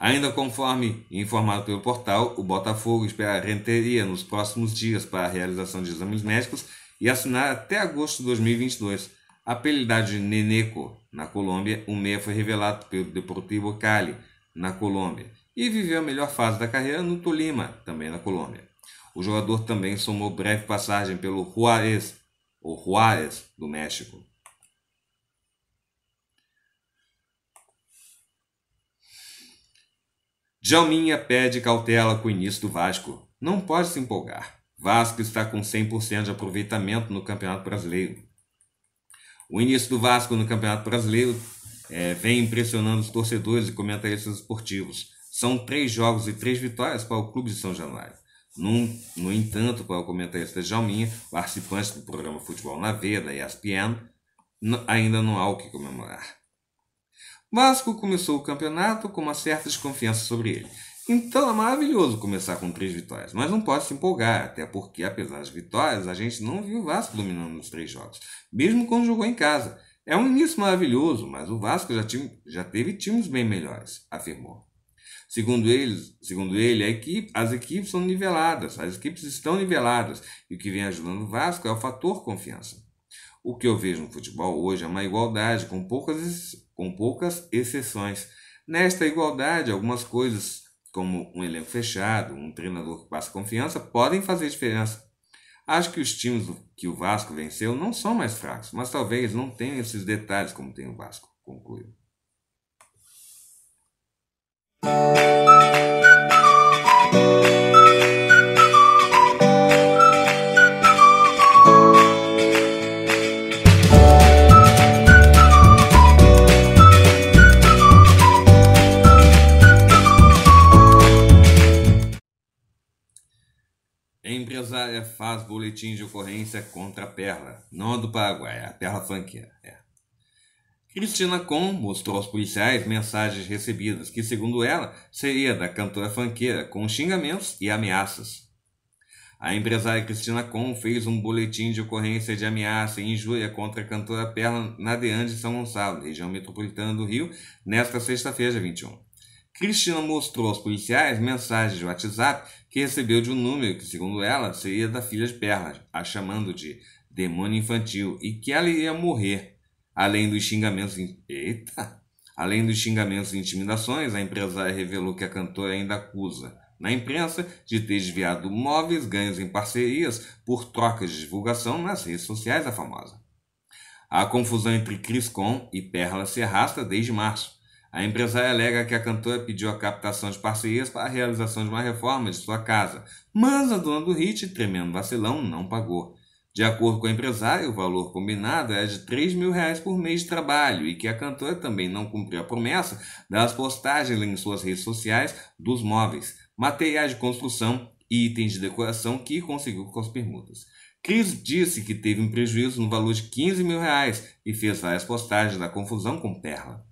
Speaker 1: Ainda conforme informado pelo portal, o Botafogo espera renteria nos próximos dias para a realização de exames médicos e assinar até agosto de 2022. Apelidado de Neneco, na Colômbia, o meia foi revelado pelo Deportivo Cali, na Colômbia, e viveu a melhor fase da carreira no Tolima, também na Colômbia. O jogador também somou breve passagem pelo Juárez, ou Juárez, do México. Jalminha pede cautela com o início do Vasco. Não pode se empolgar. Vasco está com 100% de aproveitamento no Campeonato Brasileiro. O início do Vasco no Campeonato Brasileiro é, vem impressionando os torcedores e comentaristas esportivos. São três jogos e três vitórias para o Clube de São Januário. Num, no entanto, para o comentarista Jalminha, participante do programa Futebol na Veda da ESPN, ainda não há o que comemorar. Vasco começou o campeonato com uma certa desconfiança sobre ele. Então é maravilhoso começar com três vitórias, mas não pode se empolgar, até porque, apesar das vitórias, a gente não viu o Vasco dominando nos três jogos, mesmo quando jogou em casa. É um início maravilhoso, mas o Vasco já, já teve times bem melhores, afirmou. Segundo ele, segundo ele equipe, as equipes são niveladas, as equipes estão niveladas, e o que vem ajudando o Vasco é o fator confiança. O que eu vejo no futebol hoje é uma igualdade, com poucas, com poucas exceções. Nesta igualdade, algumas coisas como um elenco fechado, um treinador que passa confiança, podem fazer diferença. Acho que os times que o Vasco venceu não são mais fracos, mas talvez não tenham esses detalhes como tem o Vasco, concluiu. Rosária faz boletim de ocorrência contra a Perla, não a do Paraguai, a Perla fanqueira. É. Cristina Com mostrou aos policiais mensagens recebidas que, segundo ela, seria da cantora fanqueira, com xingamentos e ameaças. A empresária Cristina Com fez um boletim de ocorrência de ameaça e injúria contra a cantora Perla na Deande São Gonçalo, região metropolitana do Rio, nesta sexta-feira, 21. Cristina mostrou aos policiais mensagens de WhatsApp que recebeu de um número que, segundo ela, seria da filha de Perlas, a chamando de demônio infantil, e que ela iria morrer. Além dos xingamentos. Eita! Além dos xingamentos e intimidações, a empresária revelou que a cantora ainda acusa na imprensa de ter desviado móveis ganhos em parcerias por trocas de divulgação nas redes sociais da famosa. A confusão entre Criscon e Perla se arrasta desde março. A empresária alega que a cantora pediu a captação de parcerias para a realização de uma reforma de sua casa, mas a dona do hit, tremendo vacilão, não pagou. De acordo com a empresária, o valor combinado era é de 3 mil reais por mês de trabalho e que a cantora também não cumpriu a promessa das postagens em suas redes sociais dos móveis, materiais de construção e itens de decoração que conseguiu com as permutas. Cris disse que teve um prejuízo no valor de 15 mil reais e fez várias postagens da confusão com Perla.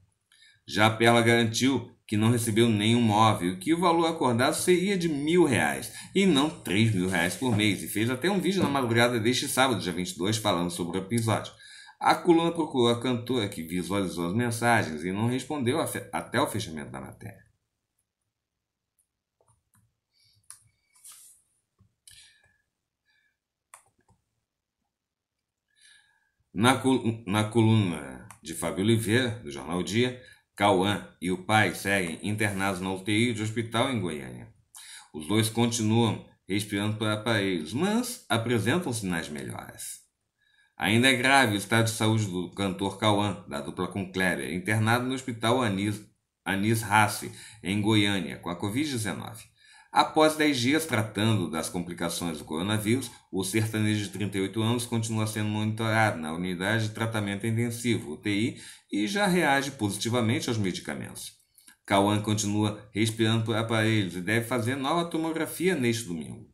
Speaker 1: Já a Perla garantiu que não recebeu nenhum móvel, que o valor acordado seria de mil reais e não três mil reais por mês, e fez até um vídeo na madrugada deste sábado, dia 22, falando sobre o episódio. A coluna procurou a cantora que visualizou as mensagens e não respondeu até o fechamento da matéria. Na, col na coluna de Fábio Oliveira, do Jornal Dia, Cauã e o pai seguem internados na UTI de hospital em Goiânia. Os dois continuam respirando por aparelhos, mas apresentam sinais melhores. Ainda é grave o estado de saúde do cantor Cauã, da dupla com Kleber, internado no hospital Anis, Anis Rassi, em Goiânia, com a Covid-19. Após 10 dias tratando das complicações do coronavírus, o sertanejo de 38 anos continua sendo monitorado na unidade de tratamento intensivo, UTI, e já reage positivamente aos medicamentos. Cauã continua respirando por aparelhos e deve fazer nova tomografia neste domingo.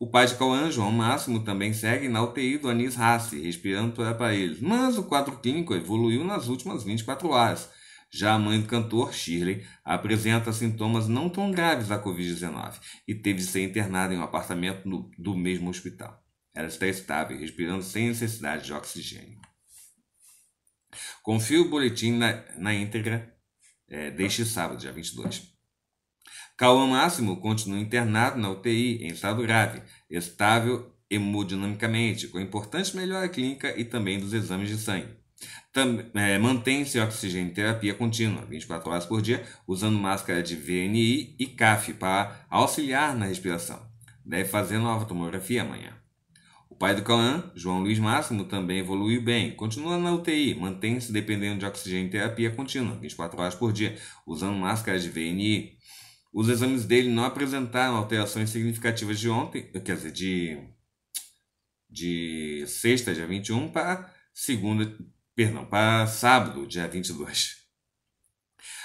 Speaker 1: O pai de Cauã, João Máximo, também segue na UTI do Anis Rassi, respirando por aparelhos, mas o quadro clínico evoluiu nas últimas 24 horas já a mãe do cantor, Shirley, apresenta sintomas não tão graves da Covid-19 e teve de ser internada em um apartamento no, do mesmo hospital. Ela está estável, respirando sem necessidade de oxigênio. Confio o boletim na, na íntegra é, deste sábado, dia 22. Cauã Máximo continua internado na UTI em estado grave, estável hemodinamicamente, com importante melhora clínica e também dos exames de sangue. É, Mantém-se oxigênio terapia contínua, 24 horas por dia, usando máscara de VNI e CAF para auxiliar na respiração. Deve fazer nova tomografia amanhã. O pai do Cauã, João Luiz Máximo, também evoluiu bem. Continua na UTI, mantém-se dependendo de oxigênio terapia contínua, 24 horas por dia, usando máscara de VNI. Os exames dele não apresentaram alterações significativas de ontem, quer dizer, de, de sexta, dia 21, para segunda, Perdão, para sábado, dia 22.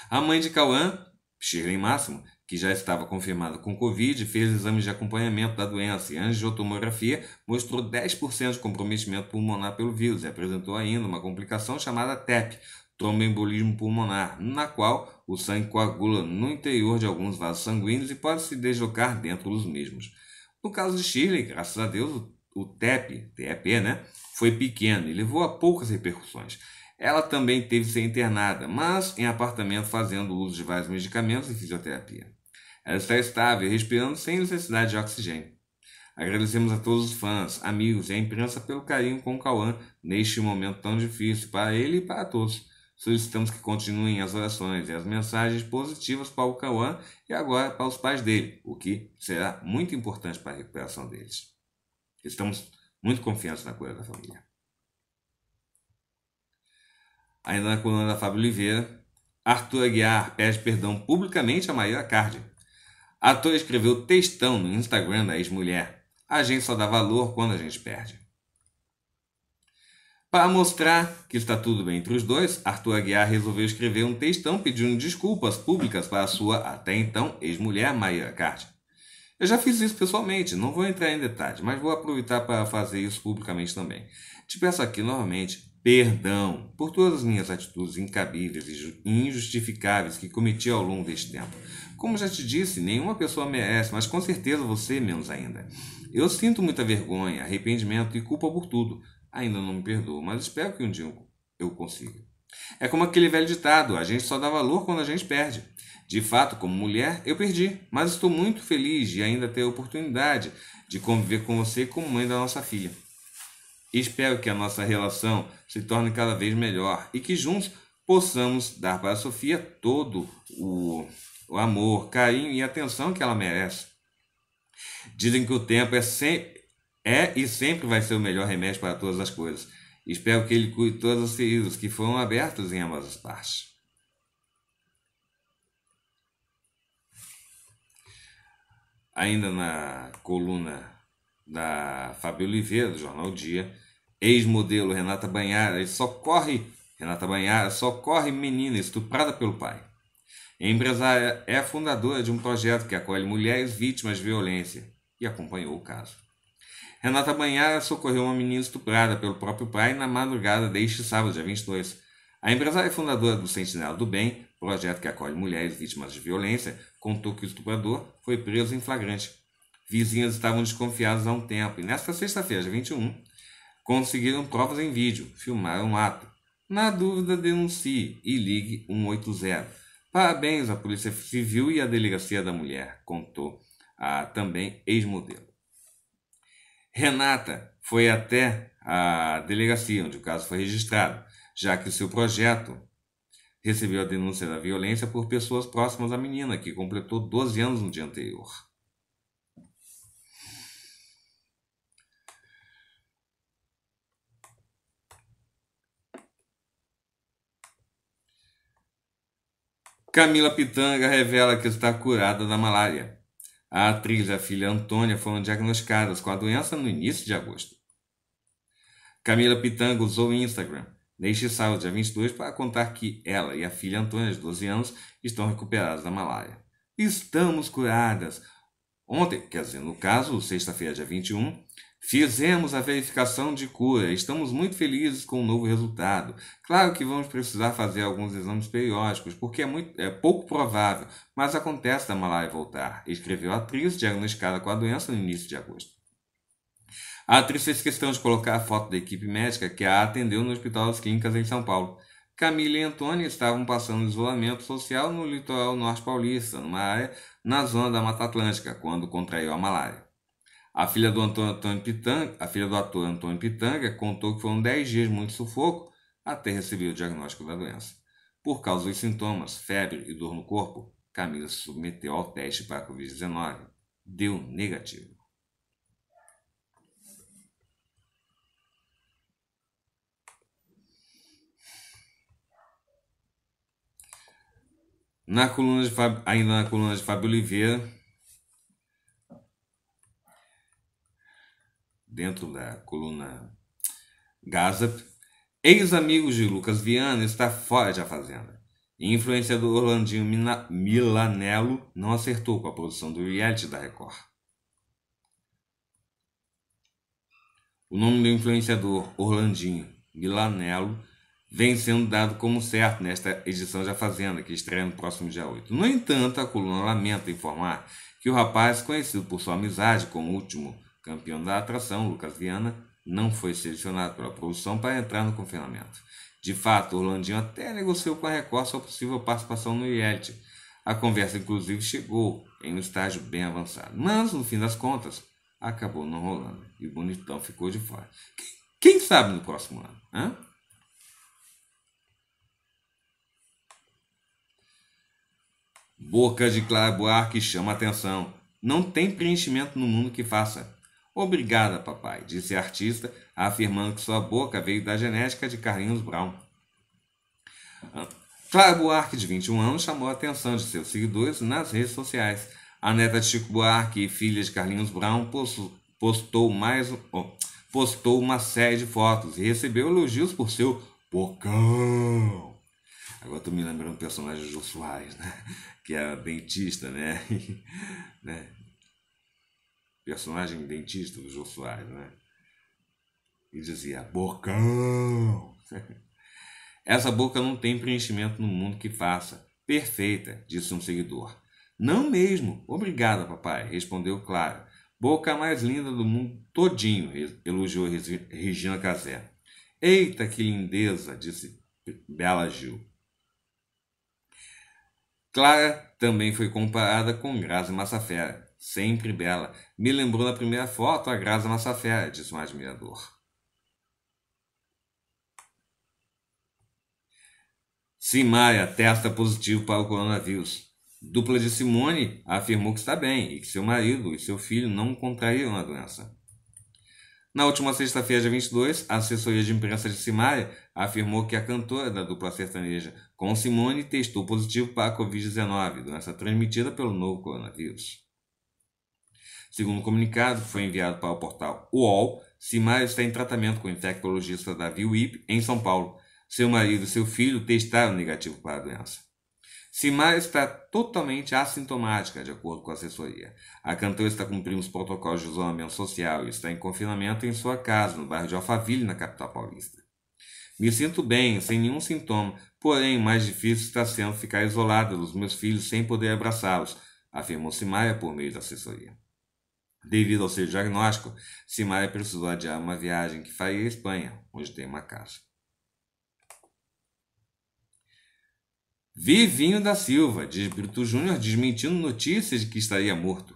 Speaker 1: A mãe de Cauã, Shirley Máximo, que já estava confirmada com Covid, fez exames de acompanhamento da doença e angiotomografia mostrou 10% de comprometimento pulmonar pelo vírus e apresentou ainda uma complicação chamada TEP, tromboembolismo pulmonar, na qual o sangue coagula no interior de alguns vasos sanguíneos e pode se deslocar dentro dos mesmos. No caso de Shirley, graças a Deus, o TEP, TEP, né, foi pequeno e levou a poucas repercussões. Ela também teve que ser internada, mas em apartamento fazendo uso de vários medicamentos e fisioterapia. Ela está estável, respirando sem necessidade de oxigênio. Agradecemos a todos os fãs, amigos e a imprensa pelo carinho com o Cauã neste momento tão difícil para ele e para todos. Solicitamos que continuem as orações e as mensagens positivas para o Cauã e agora para os pais dele, o que será muito importante para a recuperação deles. Estamos muito confiança na cura da família. Ainda na coluna da Fábio Oliveira, Arthur Aguiar pede perdão publicamente a Maria Cardi. Ator escreveu textão no Instagram da ex-mulher. A gente só dá valor quando a gente perde. Para mostrar que está tudo bem entre os dois, Arthur Aguiar resolveu escrever um textão pedindo desculpas públicas para a sua, até então, ex-mulher Maria Cardi. Eu já fiz isso pessoalmente, não vou entrar em detalhes, mas vou aproveitar para fazer isso publicamente também. Te peço aqui novamente perdão por todas as minhas atitudes incabíveis e injustificáveis que cometi ao longo deste tempo. Como já te disse, nenhuma pessoa merece, mas com certeza você menos ainda. Eu sinto muita vergonha, arrependimento e culpa por tudo. Ainda não me perdoo, mas espero que um dia eu consiga. É como aquele velho ditado: a gente só dá valor quando a gente perde. De fato, como mulher, eu perdi, mas estou muito feliz de ainda ter a oportunidade de conviver com você como mãe da nossa filha. Espero que a nossa relação se torne cada vez melhor e que juntos possamos dar para a Sofia todo o, o amor, carinho e atenção que ela merece. Dizem que o tempo é, se, é e sempre vai ser o melhor remédio para todas as coisas. Espero que ele cuide todos os feridos que foram abertos em ambas as partes. ainda na coluna da Fábio Oliveira, do Jornal Dia, ex-modelo Renata Banhara socorre, Renata Banhara socorre menina estuprada pelo pai. A empresária é fundadora de um projeto que acolhe mulheres vítimas de violência e acompanhou o caso. Renata Banhara socorreu uma menina estuprada pelo próprio pai na madrugada deste sábado, dia 22. A empresária fundadora do Sentinela do Bem projeto que acolhe mulheres vítimas de violência, contou que o estuprador foi preso em flagrante. Vizinhos estavam desconfiados há um tempo e, nesta sexta-feira, 21, conseguiram provas em vídeo, filmaram o ato. Na dúvida, denuncie e ligue 180. Parabéns à Polícia Civil e à Delegacia da Mulher, contou a também ex-modelo. Renata foi até a delegacia onde o caso foi registrado, já que o seu projeto recebeu a denúncia da violência por pessoas próximas à menina, que completou 12 anos no dia anterior. Camila Pitanga revela que está curada da malária. A atriz e a filha Antônia foram diagnosticadas com a doença no início de agosto. Camila Pitanga usou o Instagram Neste sábado, dia 22 para contar que ela e a filha Antônia, de 12 anos, estão recuperadas da malária. Estamos curadas! Ontem, quer dizer, no caso, sexta-feira, dia 21, fizemos a verificação de cura. Estamos muito felizes com o novo resultado. Claro que vamos precisar fazer alguns exames periódicos, porque é, muito, é pouco provável, mas acontece da malária voltar, escreveu a atriz diagnosticada com a doença no início de agosto. A ah, atriz fez questão de colocar a foto da equipe médica que a atendeu no Hospital das Clínicas em São Paulo. Camila e Antônia estavam passando isolamento social no litoral norte paulista, numa área na zona da Mata Atlântica, quando contraiu a malária. A filha do, Antônio, Antônio Pitanga, a filha do ator Antônio Pitanga contou que foram 10 dias muito sufoco até receber o diagnóstico da doença. Por causa dos sintomas, febre e dor no corpo, Camila se submeteu ao teste para a Covid-19. Deu negativo. Na coluna de Fábio, ainda na coluna de Fábio Oliveira, dentro da coluna Gaza, ex-amigos de Lucas Viana está fora da fazenda. influenciador Orlandinho Milanello não acertou com a produção do reality da Record. O nome do influenciador Orlandinho Milanello vem sendo dado como certo nesta edição da Fazenda, que estreia no próximo dia 8. No entanto, a coluna lamenta informar que o rapaz, conhecido por sua amizade com o último campeão da atração, Lucas Viana, não foi selecionado pela produção para entrar no confinamento. De fato, Orlandinho até negociou com a Record sua possível participação no reality. A conversa, inclusive, chegou em um estágio bem avançado. Mas, no fim das contas, acabou não rolando e o Bonitão ficou de fora. Quem sabe no próximo ano? Hein? Boca de Clara que chama atenção. Não tem preenchimento no mundo que faça. Obrigada, papai, disse a artista, afirmando que sua boca veio da genética de Carlinhos Brown. Clara Buarque, de 21 anos, chamou a atenção de seus seguidores nas redes sociais. A neta de Chico Buarque, filha de Carlinhos Brown, postou, mais, oh, postou uma série de fotos e recebeu elogios por seu bocão tu me lembrando do personagem do Soares, né? que é dentista, né? né? Personagem dentista do Jô Soares, né? E dizia, bocão! Essa boca não tem preenchimento no mundo que faça. Perfeita, disse um seguidor. Não mesmo. Obrigada, papai, respondeu Clara. Boca mais linda do mundo todinho, elogiou Regina Casé. Eita, que lindeza, disse Bela Gil. Clara também foi comparada com Grazi Massafera. Sempre bela. Me lembrou na primeira foto a Grazi Massafera, disse um admirador. Simaria testa positivo para o coronavírus. Dupla de Simone afirmou que está bem e que seu marido e seu filho não contraíram a doença. Na última sexta-feira, 22, a assessoria de imprensa de Simaria afirmou que a cantora da dupla sertaneja com Simone testou positivo para a Covid-19, doença transmitida pelo novo coronavírus. Segundo o comunicado que foi enviado para o portal UOL, Simaria está em tratamento com o infectologista Davi Wip, em São Paulo. Seu marido e seu filho testaram negativo para a doença. Simaya está totalmente assintomática, de acordo com a assessoria. A cantora está cumprindo os protocolos de isolamento social e está em confinamento em sua casa, no bairro de Alphaville, na capital paulista. Me sinto bem, sem nenhum sintoma, porém mais difícil está sendo ficar isolada dos meus filhos sem poder abraçá-los, afirmou Simaya por meio da assessoria. Devido ao seu diagnóstico, Simaya precisou adiar uma viagem que faria à Espanha, onde tem uma casa. Vivinho da Silva, diz Brito Júnior, desmentindo notícias de que estaria morto.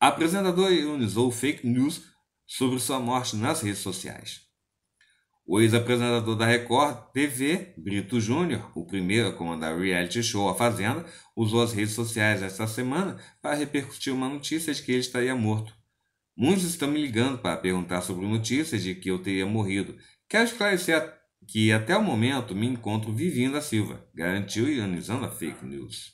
Speaker 1: apresentador ironizou fake news sobre sua morte nas redes sociais. O ex-apresentador da Record TV, Brito Júnior, o primeiro a comandar o reality show A Fazenda, usou as redes sociais esta semana para repercutir uma notícia de que ele estaria morto. Muitos estão me ligando para perguntar sobre notícias de que eu teria morrido. Quero esclarecer a que até o momento me encontro vivinho da Silva, garantiu analisando a fake news.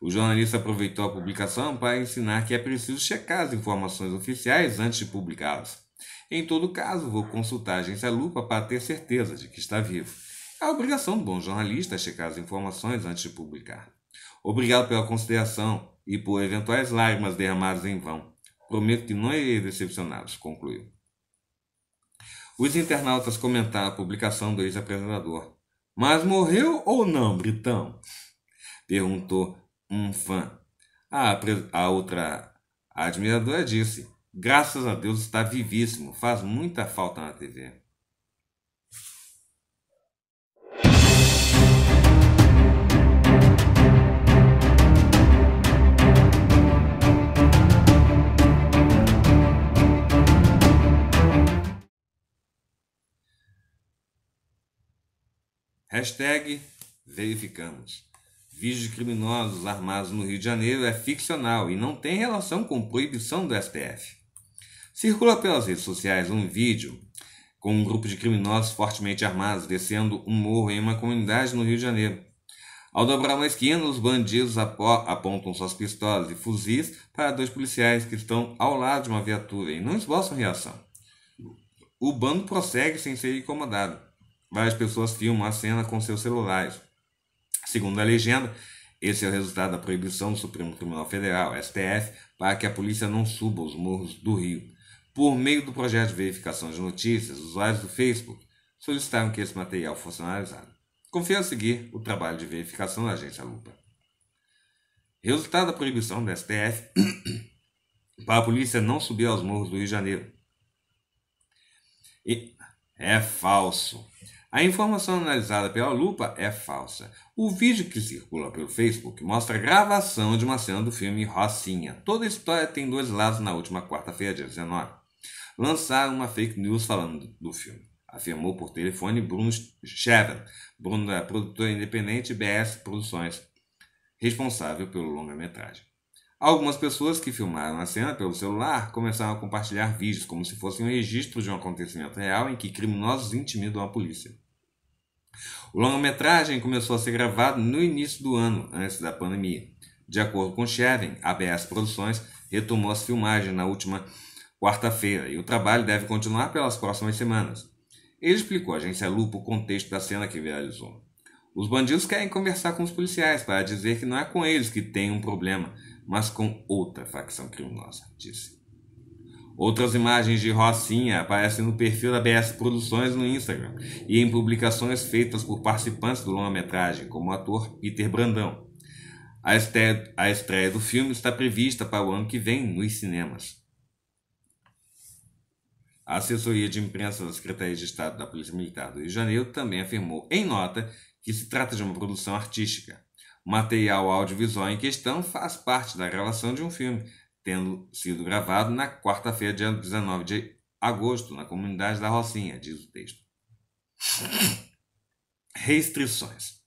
Speaker 1: O jornalista aproveitou a publicação para ensinar que é preciso checar as informações oficiais antes de publicá-las. Em todo caso, vou consultar a agência Lupa para ter certeza de que está vivo. É a obrigação do bom jornalista checar as informações antes de publicar. Obrigado pela consideração e por eventuais lágrimas derramadas em vão. Prometo que não irei decepcioná-los, concluiu. Os internautas comentaram a publicação do ex-apresentador. Mas morreu ou não, Britão? Perguntou um fã. A, a outra admiradora disse: Graças a Deus está vivíssimo, faz muita falta na TV. Hashtag verificamos. vídeo de criminosos armados no Rio de Janeiro é ficcional e não tem relação com proibição do STF. Circula pelas redes sociais um vídeo com um grupo de criminosos fortemente armados descendo um morro em uma comunidade no Rio de Janeiro. Ao dobrar uma esquina, os bandidos apontam suas pistolas e fuzis para dois policiais que estão ao lado de uma viatura e não esboçam reação. O bando prossegue sem ser incomodado várias pessoas filmam a cena com seus celulares. Segundo a legenda, esse é o resultado da proibição do Supremo Tribunal Federal, STF, para que a polícia não suba os morros do Rio. Por meio do projeto de verificação de notícias, usuários do Facebook solicitaram que esse material fosse analisado. Confia a seguir o trabalho de verificação da agência Lupa. Resultado da proibição do STF para a polícia não subir aos morros do Rio de Janeiro. E é falso. A informação analisada pela lupa é falsa. O vídeo que circula pelo Facebook mostra a gravação de uma cena do filme Rocinha. Toda a história tem dois lados na última quarta-feira, dia 19. Lançaram uma fake news falando do filme. Afirmou por telefone Bruno Scheven, Bruno é produtor independente BS Produções, responsável pelo longa-metragem. Algumas pessoas que filmaram a cena pelo celular começaram a compartilhar vídeos como se fossem um registro de um acontecimento real em que criminosos intimidam a polícia. O longa-metragem começou a ser gravado no início do ano, antes da pandemia. De acordo com Scheven, a BS Produções retomou as filmagens na última quarta-feira e o trabalho deve continuar pelas próximas semanas. Ele explicou à agência Lupa o contexto da cena que realizou. Os bandidos querem conversar com os policiais para dizer que não é com eles que tem um problema, mas com outra facção criminosa, disse. Outras imagens de Rocinha aparecem no perfil da BS Produções no Instagram e em publicações feitas por participantes do longa-metragem, como o ator Peter Brandão. A estreia, a estreia do filme está prevista para o ano que vem nos cinemas. A assessoria de imprensa da Secretaria de Estado da Polícia Militar do Rio de Janeiro também afirmou, em nota, que se trata de uma produção artística. O material audiovisual em questão faz parte da gravação de um filme, tendo sido gravado na quarta-feira, dia 19 de agosto, na comunidade da Rocinha, diz o texto. Restrições.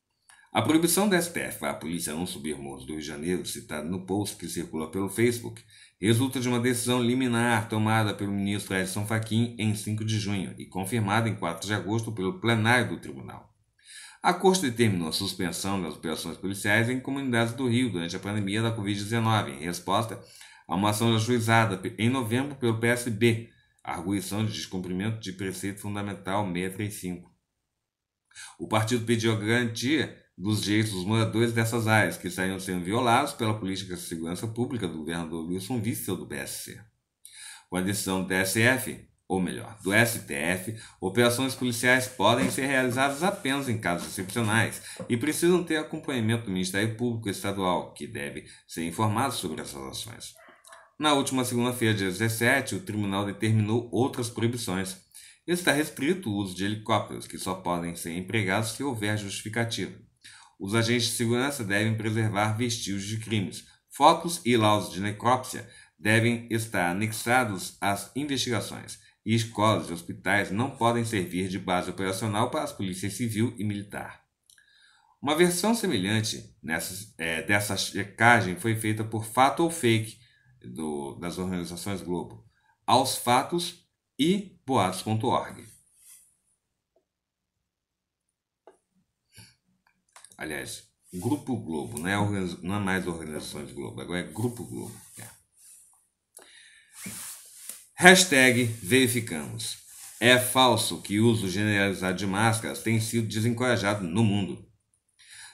Speaker 1: A proibição da STF à polícia não subir morros do Rio de Janeiro, citada no post que circulou pelo Facebook, resulta de uma decisão liminar tomada pelo ministro Edson Fachin em 5 de junho e confirmada em 4 de agosto pelo plenário do tribunal. A Corte determinou a suspensão das operações policiais em comunidades do Rio durante a pandemia da Covid-19, em resposta Há uma ação ajuizada em novembro pelo PSB, arguição de descumprimento de preceito fundamental 635. O partido pediu a garantia dos direitos dos moradores dessas áreas, que saíram sendo violados pela política de segurança pública do governador Wilson Witzel do PSC. Com a decisão do TSF, ou melhor, do STF, operações policiais podem ser realizadas apenas em casos excepcionais e precisam ter acompanhamento do Ministério Público Estadual, que deve ser informado sobre essas ações. Na última segunda-feira, dia 17, o tribunal determinou outras proibições. Está restrito o uso de helicópteros, que só podem ser empregados se houver justificativa. Os agentes de segurança devem preservar vestígios de crimes. Fotos e laudos de necrópsia devem estar anexados às investigações. E escolas e hospitais não podem servir de base operacional para as polícias civil e militar. Uma versão semelhante nessa, é, eh, dessa checagem foi feita por Fato ou Fake, do, das organizações Globo, aos fatos e boatos.org. Aliás, Grupo Globo, não é, não é mais Organizações Globo, agora é Grupo Globo. É. Hashtag verificamos. É falso que o uso generalizado de máscaras tem sido desencorajado no mundo.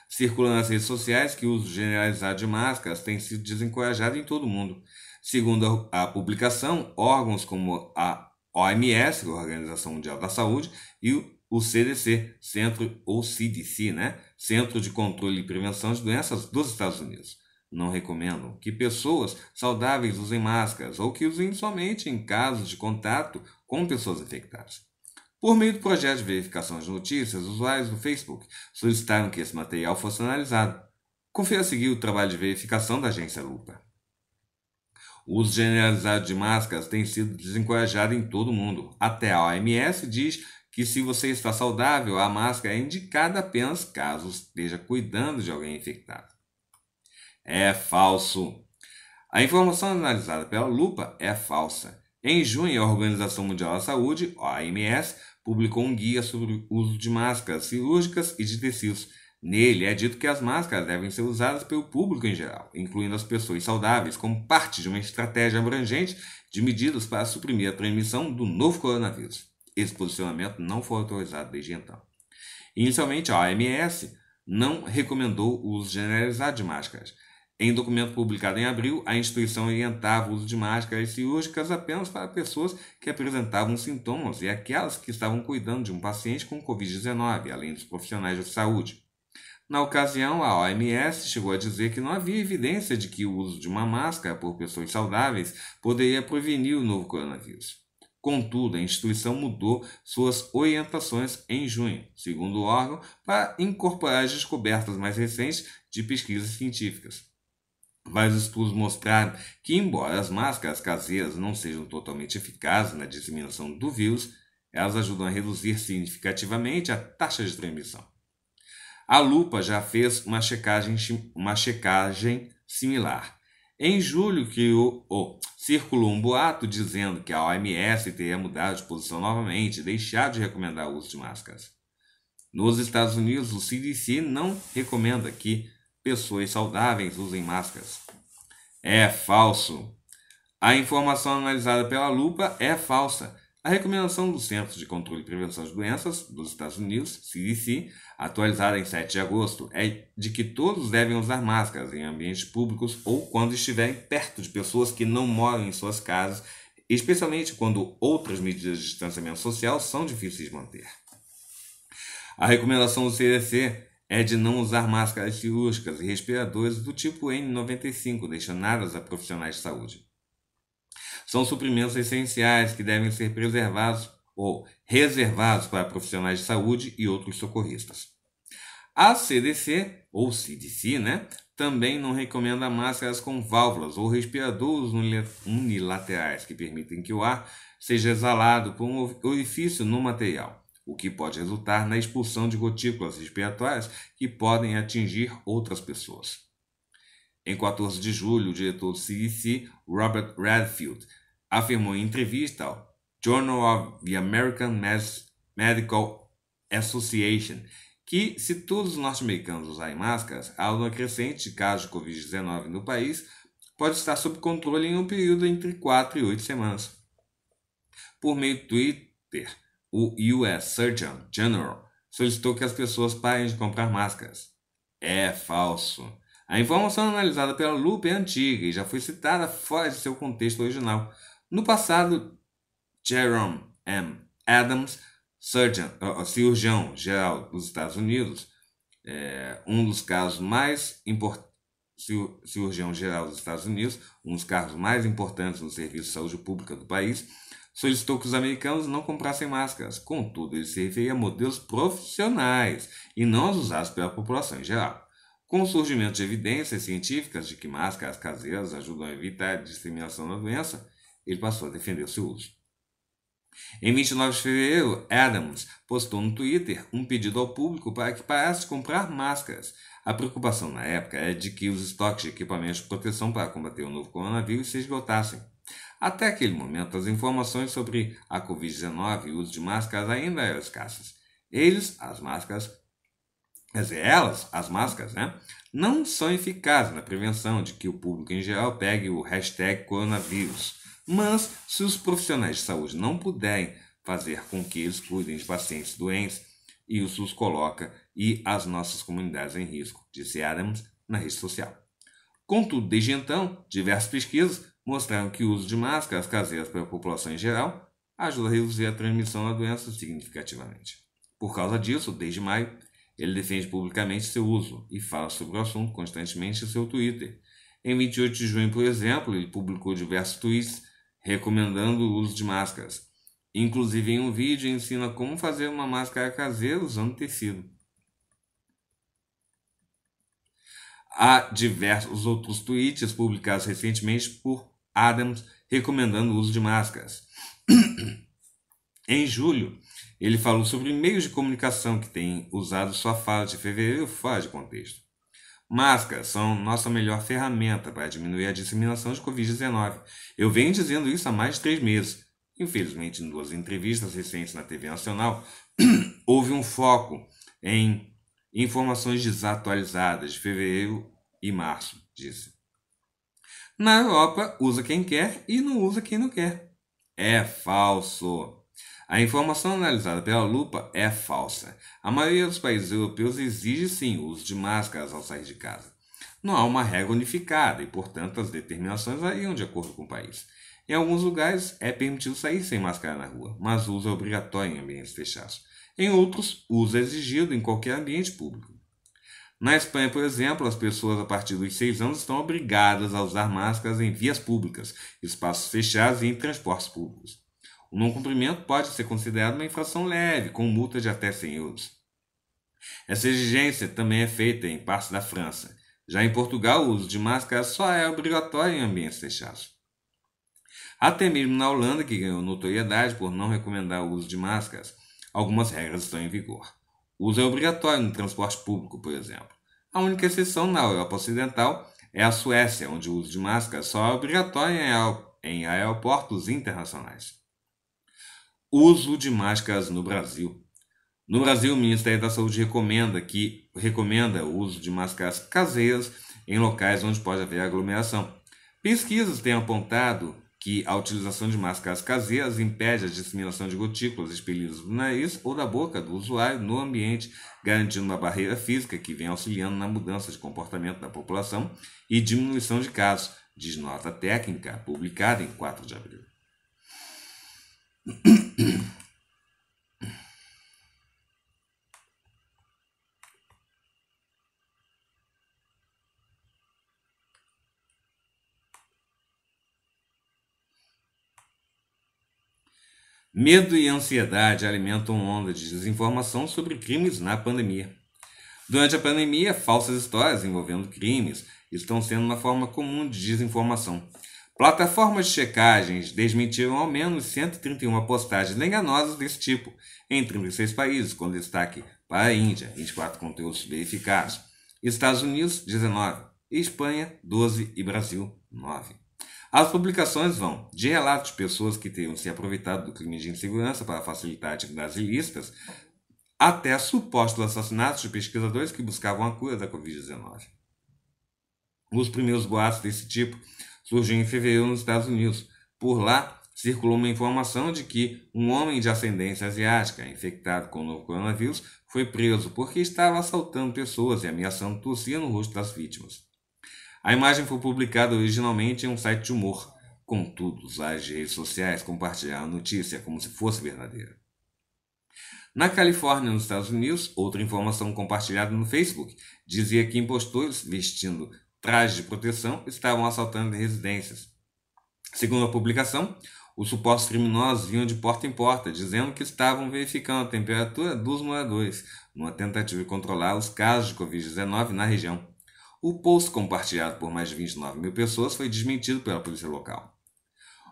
Speaker 1: Circula nas redes sociais que o uso generalizado de máscaras tem sido desencorajado em todo o mundo. Segundo a publicação, órgãos como a OMS, é a Organização Mundial da Saúde, e o CDC, Centro ou CDC, né? Centro de Controle e Prevenção de Doenças dos Estados Unidos. Não recomendam que pessoas saudáveis usem máscaras ou que usem somente em casos de contato com pessoas infectadas. Por meio do projeto de verificação de notícias, usuários do Facebook solicitaram que esse material fosse analisado. Confira a seguir o trabalho de verificação da agência Lupa. O uso generalizado de máscaras tem sido desencorajado em todo o mundo. Até a OMS diz que se você está saudável, a máscara é indicada apenas caso esteja cuidando de alguém infectado. É falso. A informação analisada pela Lupa é falsa. Em junho, a Organização Mundial da Saúde, OMS, publicou um guia sobre o uso de máscaras cirúrgicas e de tecidos Nele é dito que as máscaras devem ser usadas pelo público em geral, incluindo as pessoas saudáveis, como parte de uma estratégia abrangente de medidas para suprimir a transmissão do novo coronavírus. Esse posicionamento não foi autorizado desde então. Inicialmente, a OMS não recomendou o uso generalizado de máscaras. Em documento publicado em abril, a instituição orientava o uso de máscaras cirúrgicas apenas para pessoas que apresentavam sintomas e aquelas que estavam cuidando de um paciente com Covid-19, além dos profissionais de saúde. Na ocasião, a OMS chegou a dizer que não havia evidência de que o uso de uma máscara por pessoas saudáveis poderia prevenir o novo coronavírus. Contudo, a instituição mudou suas orientações em junho, segundo o órgão, para incorporar as descobertas mais recentes de pesquisas científicas. Vários estudos mostraram que, embora as máscaras caseiras não sejam totalmente eficazes na disseminação do vírus, elas ajudam a reduzir significativamente a taxa de transmissão. A Lupa já fez uma checagem, uma checagem similar. Em julho, que o, circulou um boato dizendo que a OMS teria mudado de posição novamente e deixado de recomendar o uso de máscaras. Nos Estados Unidos, o CDC não recomenda que pessoas saudáveis usem máscaras. É falso. A informação analisada pela lupa é falsa. A recomendação do Centro de Controle e Prevenção de Doenças dos Estados Unidos, CDC, atualizada em 7 de agosto, é de que todos devem usar máscaras em ambientes públicos ou quando estiverem perto de pessoas que não moram em suas casas, especialmente quando outras medidas de distanciamento social são difíceis de manter. A recomendação do CDC é de não usar máscaras cirúrgicas e respiradores do tipo N95 destinadas a profissionais de saúde. São suprimentos essenciais que devem ser preservados ou reservados para profissionais de saúde e outros socorristas. A CDC, ou CDC, né, também não recomenda máscaras com válvulas ou respiradores unilaterais que permitem que o ar seja exalado por um orifício no material, o que pode resultar na expulsão de gotículas respiratórias que podem atingir outras pessoas. Em 14 de julho, o diretor do CDC, Robert Redfield, afirmou em entrevista ao Journal of the American Medical Association, que, se todos os norte-americanos usarem máscaras, a aluna crescente de casos de Covid-19 no país pode estar sob controle em um período entre 4 e 8 semanas. Por meio do Twitter, o US Surgeon General solicitou que as pessoas parem de comprar máscaras. É falso. A informação analisada pela Lupe é antiga e já foi citada fora de seu contexto original. No passado, Jerome M. Adams, surgeon, uh, cirurgião geral dos Estados Unidos, é, um dos casos mais importantes cirurgião geral dos Estados Unidos, um dos cargos mais importantes no serviço de saúde pública do país, solicitou que os americanos não comprassem máscaras. Contudo, ele se referia a modelos profissionais e não aos usados pela população em geral. Com o surgimento de evidências científicas de que máscaras caseiras ajudam a evitar a disseminação da doença, ele passou a defender seu uso. Em 29 de fevereiro, Adams postou no Twitter um pedido ao público para que parasse de comprar máscaras. A preocupação na época é de que os estoques de equipamentos de proteção para combater o novo coronavírus se esgotassem. Até aquele momento, as informações sobre a Covid-19 e o uso de máscaras ainda eram escassas. Eles, as máscaras, quer dizer, elas, as máscaras, né, não são eficazes na prevenção de que o público em geral pegue o hashtag coronavírus. Mas, se os profissionais de saúde não puderem fazer com que eles cuidem de pacientes doentes, isso os coloca e as nossas comunidades em risco, disse Adams na rede social. Contudo, desde então, diversas pesquisas mostraram que o uso de máscaras caseiras pela população em geral ajuda a reduzir a transmissão da doença significativamente. Por causa disso, desde maio, ele defende publicamente seu uso e fala sobre o assunto constantemente em seu Twitter. Em 28 de junho, por exemplo, ele publicou diversos tweets recomendando o uso de máscaras. Inclusive, em um vídeo, ensina como fazer uma máscara caseira usando tecido. Há diversos outros tweets publicados recentemente por Adams recomendando o uso de máscaras. em julho, ele falou sobre meios de comunicação que têm usado sua fala de fevereiro fora de contexto. Máscaras são nossa melhor ferramenta para diminuir a disseminação de Covid-19. Eu venho dizendo isso há mais de três meses. Infelizmente, em duas entrevistas recentes na TV Nacional, houve um foco em informações desatualizadas de fevereiro e março, disse. Na Europa, usa quem quer e não usa quem não quer. É falso. A informação analisada pela lupa é falsa. A maioria dos países europeus exige sim o uso de máscaras ao sair de casa. Não há uma regra unificada e, portanto, as determinações variam de acordo com o país. Em alguns lugares é permitido sair sem máscara na rua, mas o uso é obrigatório em ambientes fechados. Em outros, o uso é exigido em qualquer ambiente público. Na Espanha, por exemplo, as pessoas a partir dos 6 anos estão obrigadas a usar máscaras em vias públicas, espaços fechados e em transportes públicos. O não cumprimento pode ser considerado uma infração leve, com multa de até 100 euros. Essa exigência também é feita em partes da França. Já em Portugal, o uso de máscara só é obrigatório em ambientes fechados. Até mesmo na Holanda, que ganhou notoriedade por não recomendar o uso de máscaras, algumas regras estão em vigor. O uso é obrigatório no transporte público, por exemplo. A única exceção na Europa Ocidental é a Suécia, onde o uso de máscara só é obrigatório em aeroportos internacionais uso de máscaras no Brasil. No Brasil, o Ministério da Saúde recomenda que recomenda o uso de máscaras caseiras em locais onde pode haver aglomeração. Pesquisas têm apontado que a utilização de máscaras caseiras impede a disseminação de gotículas expelidas do nariz ou da boca do usuário no ambiente, garantindo uma barreira física que vem auxiliando na mudança de comportamento da população e diminuição de casos, diz nota técnica publicada em 4 de abril. Medo e ansiedade alimentam onda de desinformação sobre crimes na pandemia. Durante a pandemia, falsas histórias envolvendo crimes estão sendo uma forma comum de desinformação. Plataformas de checagens desmentiram ao menos 131 postagens enganosas desse tipo em 36 países, com destaque para a Índia, 24 conteúdos verificados, Estados Unidos, 19, Espanha, 12 e Brasil, 9. As publicações vão de relatos de pessoas que teriam se aproveitado do crime de insegurança para facilitar atividades ilícitas, até supostos assassinatos de pesquisadores que buscavam a cura da Covid-19. Os primeiros boatos desse tipo surgiu em fevereiro nos Estados Unidos. Por lá, circulou uma informação de que um homem de ascendência asiática infectado com o novo coronavírus foi preso porque estava assaltando pessoas e ameaçando tossir no rosto das vítimas. A imagem foi publicada originalmente em um site de humor. Contudo, as redes sociais compartilharam a notícia como se fosse verdadeira. Na Califórnia, nos Estados Unidos, outra informação compartilhada no Facebook dizia que impostores vestindo trajes de proteção estavam assaltando residências. Segundo a publicação, os supostos criminosos vinham de porta em porta, dizendo que estavam verificando a temperatura dos moradores, numa tentativa de controlar os casos de Covid-19 na região. O post compartilhado por mais de 29 mil pessoas foi desmentido pela polícia local.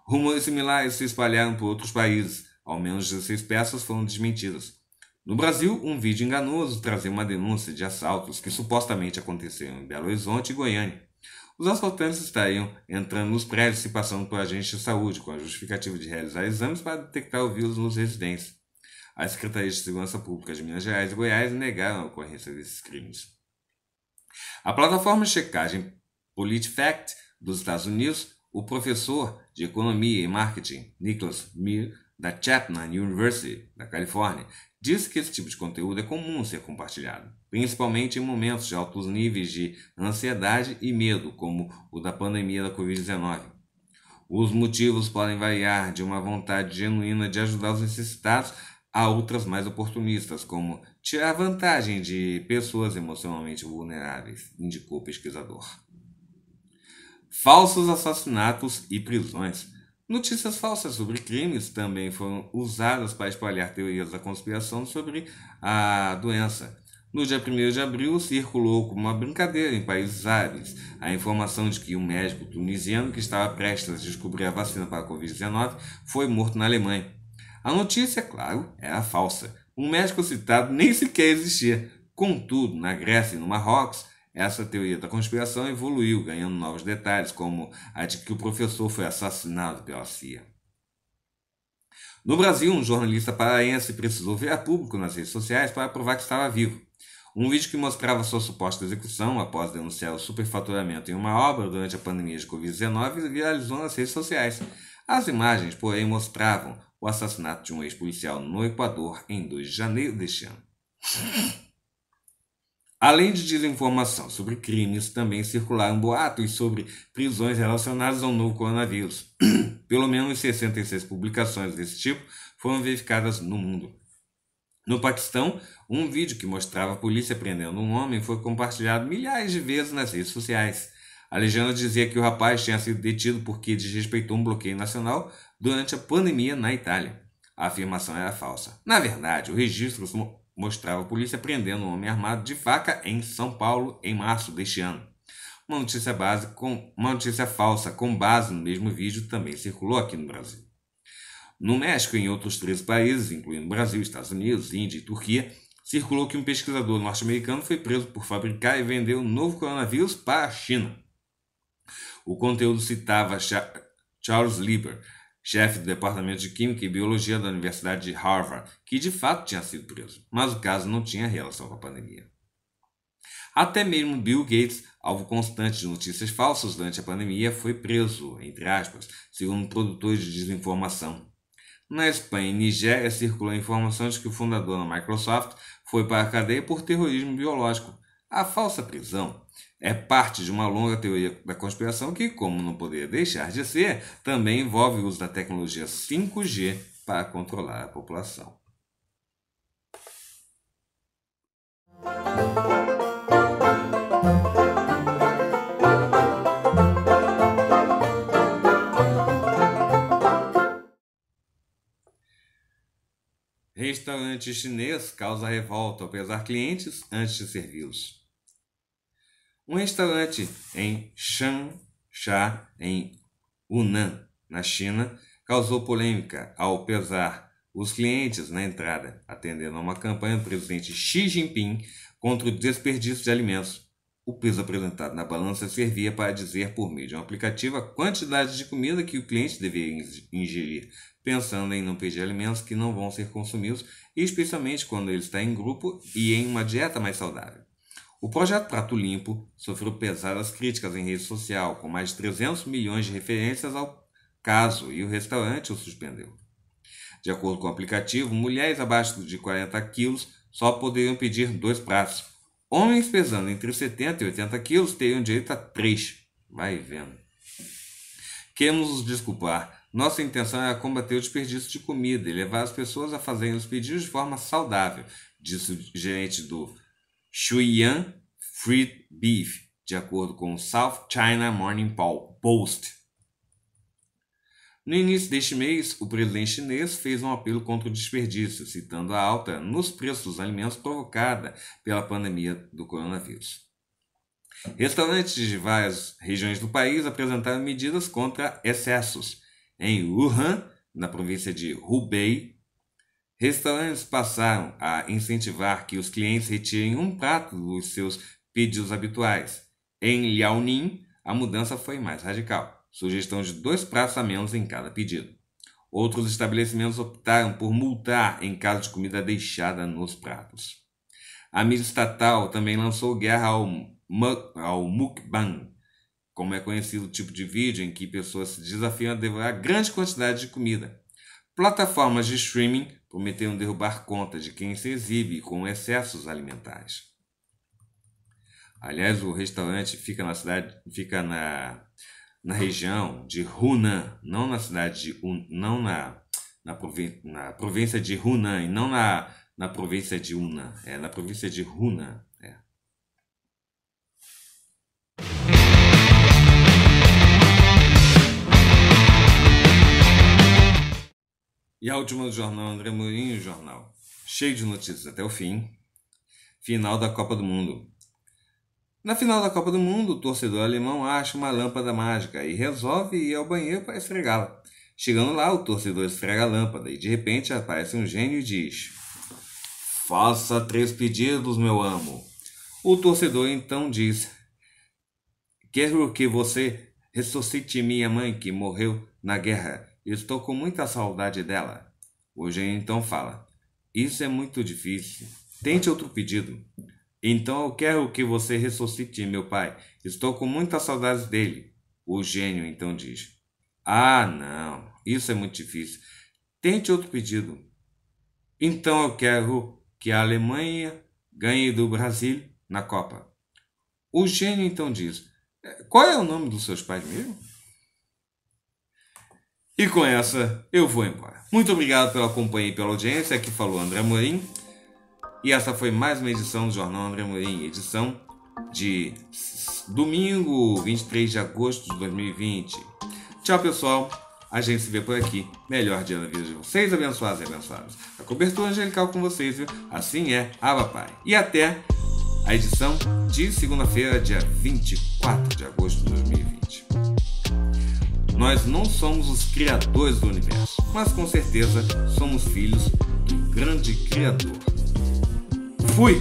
Speaker 1: Rumores similares se espalharam por outros países. Ao menos 16 peças foram desmentidas. No Brasil, um vídeo enganoso trazia uma denúncia de assaltos que supostamente aconteceram em Belo Horizonte e Goiânia. Os assaltantes estariam entrando nos prédios e passando por agentes de saúde, com a justificativa de realizar exames para detectar o vírus nos residentes. As Secretarias de Segurança Pública de Minas Gerais e Goiás negaram a ocorrência desses crimes. A plataforma de checagem PolitiFact dos Estados Unidos, o professor de Economia e Marketing Nicholas Mir da Chapman University, da Califórnia, diz que esse tipo de conteúdo é comum ser compartilhado, principalmente em momentos de altos níveis de ansiedade e medo, como o da pandemia da Covid-19. Os motivos podem variar de uma vontade genuína de ajudar os necessitados a outras mais oportunistas, como tirar vantagem de pessoas emocionalmente vulneráveis, indicou o pesquisador. Falsos assassinatos e prisões. Notícias falsas sobre crimes também foram usadas para espalhar teorias da conspiração sobre a doença. No dia 1 de abril, circulou como uma brincadeira em países árabes a informação de que um médico tunisiano que estava prestes a descobrir a vacina para a Covid-19 foi morto na Alemanha. A notícia, claro, era falsa. Um médico citado nem sequer existia. Contudo, na Grécia e no Marrocos, essa teoria da conspiração evoluiu, ganhando novos detalhes, como a de que o professor foi assassinado pela CIA. No Brasil, um jornalista paraense precisou ver a público nas redes sociais para provar que estava vivo. Um vídeo que mostrava sua suposta execução após denunciar o superfaturamento em uma obra durante a pandemia de Covid-19 viralizou nas redes sociais. As imagens, porém, mostravam o assassinato de um ex-policial no Equador em 2 de janeiro deste ano. Além de desinformação sobre crimes, também circularam boatos sobre prisões relacionadas ao novo coronavírus. Pelo menos 66 publicações desse tipo foram verificadas no mundo. No Paquistão, um vídeo que mostrava a polícia prendendo um homem foi compartilhado milhares de vezes nas redes sociais. A legenda dizia que o rapaz tinha sido detido porque desrespeitou um bloqueio nacional durante a pandemia na Itália. A afirmação era falsa. Na verdade, o registro mostrava a polícia prendendo um homem armado de faca em São Paulo em março deste ano. Uma notícia, base com, uma notícia falsa com base no mesmo vídeo também circulou aqui no Brasil. No México e em outros 13 países, incluindo Brasil, Estados Unidos, Índia e Turquia, circulou que um pesquisador norte-americano foi preso por fabricar e vender o um novo coronavírus para a China. O conteúdo citava Charles Lieber, chefe do Departamento de Química e Biologia da Universidade de Harvard, que de fato tinha sido preso, mas o caso não tinha relação com a pandemia. Até mesmo Bill Gates, alvo constante de notícias falsas durante a pandemia, foi preso, entre aspas, segundo produtores de desinformação. Na Espanha e Nigéria circulam informações de que o fundador da Microsoft foi para a cadeia por terrorismo biológico. A falsa prisão é parte de uma longa teoria da conspiração que, como não poderia deixar de ser, também envolve o uso da tecnologia 5G para controlar a população. Restaurante chinês causa revolta ao pesar clientes antes de servi-los um restaurante em Changsha, em Hunan, na China, causou polêmica ao pesar os clientes na entrada, atendendo a uma campanha do presidente Xi Jinping contra o desperdício de alimentos. O peso apresentado na balança servia para dizer por meio de um aplicativo a quantidade de comida que o cliente deveria ingerir, pensando em não pedir alimentos que não vão ser consumidos, especialmente quando ele está em grupo e em uma dieta mais saudável. O projeto Prato Limpo sofreu pesadas críticas em rede social, com mais de 300 milhões de referências ao caso, e o restaurante o suspendeu. De acordo com o aplicativo, mulheres abaixo de 40 quilos só poderiam pedir dois pratos. Homens pesando entre 70 e 80 quilos teriam direito a três. Vai vendo. Queremos nos desculpar. Nossa intenção é combater o desperdício de comida e levar as pessoas a fazerem os pedidos de forma saudável, disse o gerente do Shuyan Free Beef, de acordo com o South China Morning Post. No início deste mês, o presidente chinês fez um apelo contra o desperdício, citando a alta nos preços dos alimentos provocada pela pandemia do coronavírus. Restaurantes de várias regiões do país apresentaram medidas contra excessos. Em Wuhan, na província de Hubei, restaurantes passaram a incentivar que os clientes retirem um prato dos seus pedidos habituais. Em Liaoning, a mudança foi mais radical, sugestão de dois pratos a menos em cada pedido. Outros estabelecimentos optaram por multar em caso de comida deixada nos pratos. A mídia estatal também lançou guerra ao, ao mukbang, como é conhecido o tipo de vídeo em que pessoas se desafiam a devorar grande quantidade de comida. Plataformas de streaming prometeram derrubar conta de quem se exibe com excessos alimentares. Aliás, o restaurante fica na cidade, fica na, na região de Hunan, não na cidade de não na na, provin, na província de Hunan e não na, na província de Hunan, é na província de Hunan. É. E a última do jornal André Mourinho, jornal cheio de notícias até o fim. Final da Copa do Mundo. Na final da Copa do Mundo, o torcedor alemão acha uma lâmpada mágica e resolve ir ao banheiro para esfregá-la. Chegando lá, o torcedor esfrega a lâmpada e de repente aparece um gênio e diz: Faça três pedidos, meu amo. O torcedor então diz: Quero que você ressuscite minha mãe que morreu na guerra. Estou com muita saudade dela. O gênio então fala: Isso é muito difícil. Tente outro pedido. Então eu quero que você ressuscite, meu pai. Estou com muita saudade dele. O gênio então diz: Ah, não, isso é muito difícil. Tente outro pedido. Então eu quero que a Alemanha ganhe do Brasil na Copa. O gênio então diz: Qual é o nome dos seus pais mesmo? E com essa eu vou embora. Muito obrigado pela companhia e pela audiência. Aqui falou André Morim. E essa foi mais uma edição do Jornal André Morim, edição de domingo, 23 de agosto de 2020. Tchau, pessoal. A gente se vê por aqui. Melhor dia na vida de vocês, abençoados e abençoados. A cobertura angelical com vocês, viu? Assim é, Aba, ah, Pai. E até a edição de segunda-feira, dia 24 de agosto de 2020. Nós não somos os criadores do universo, mas com certeza somos filhos do grande Criador. Fui!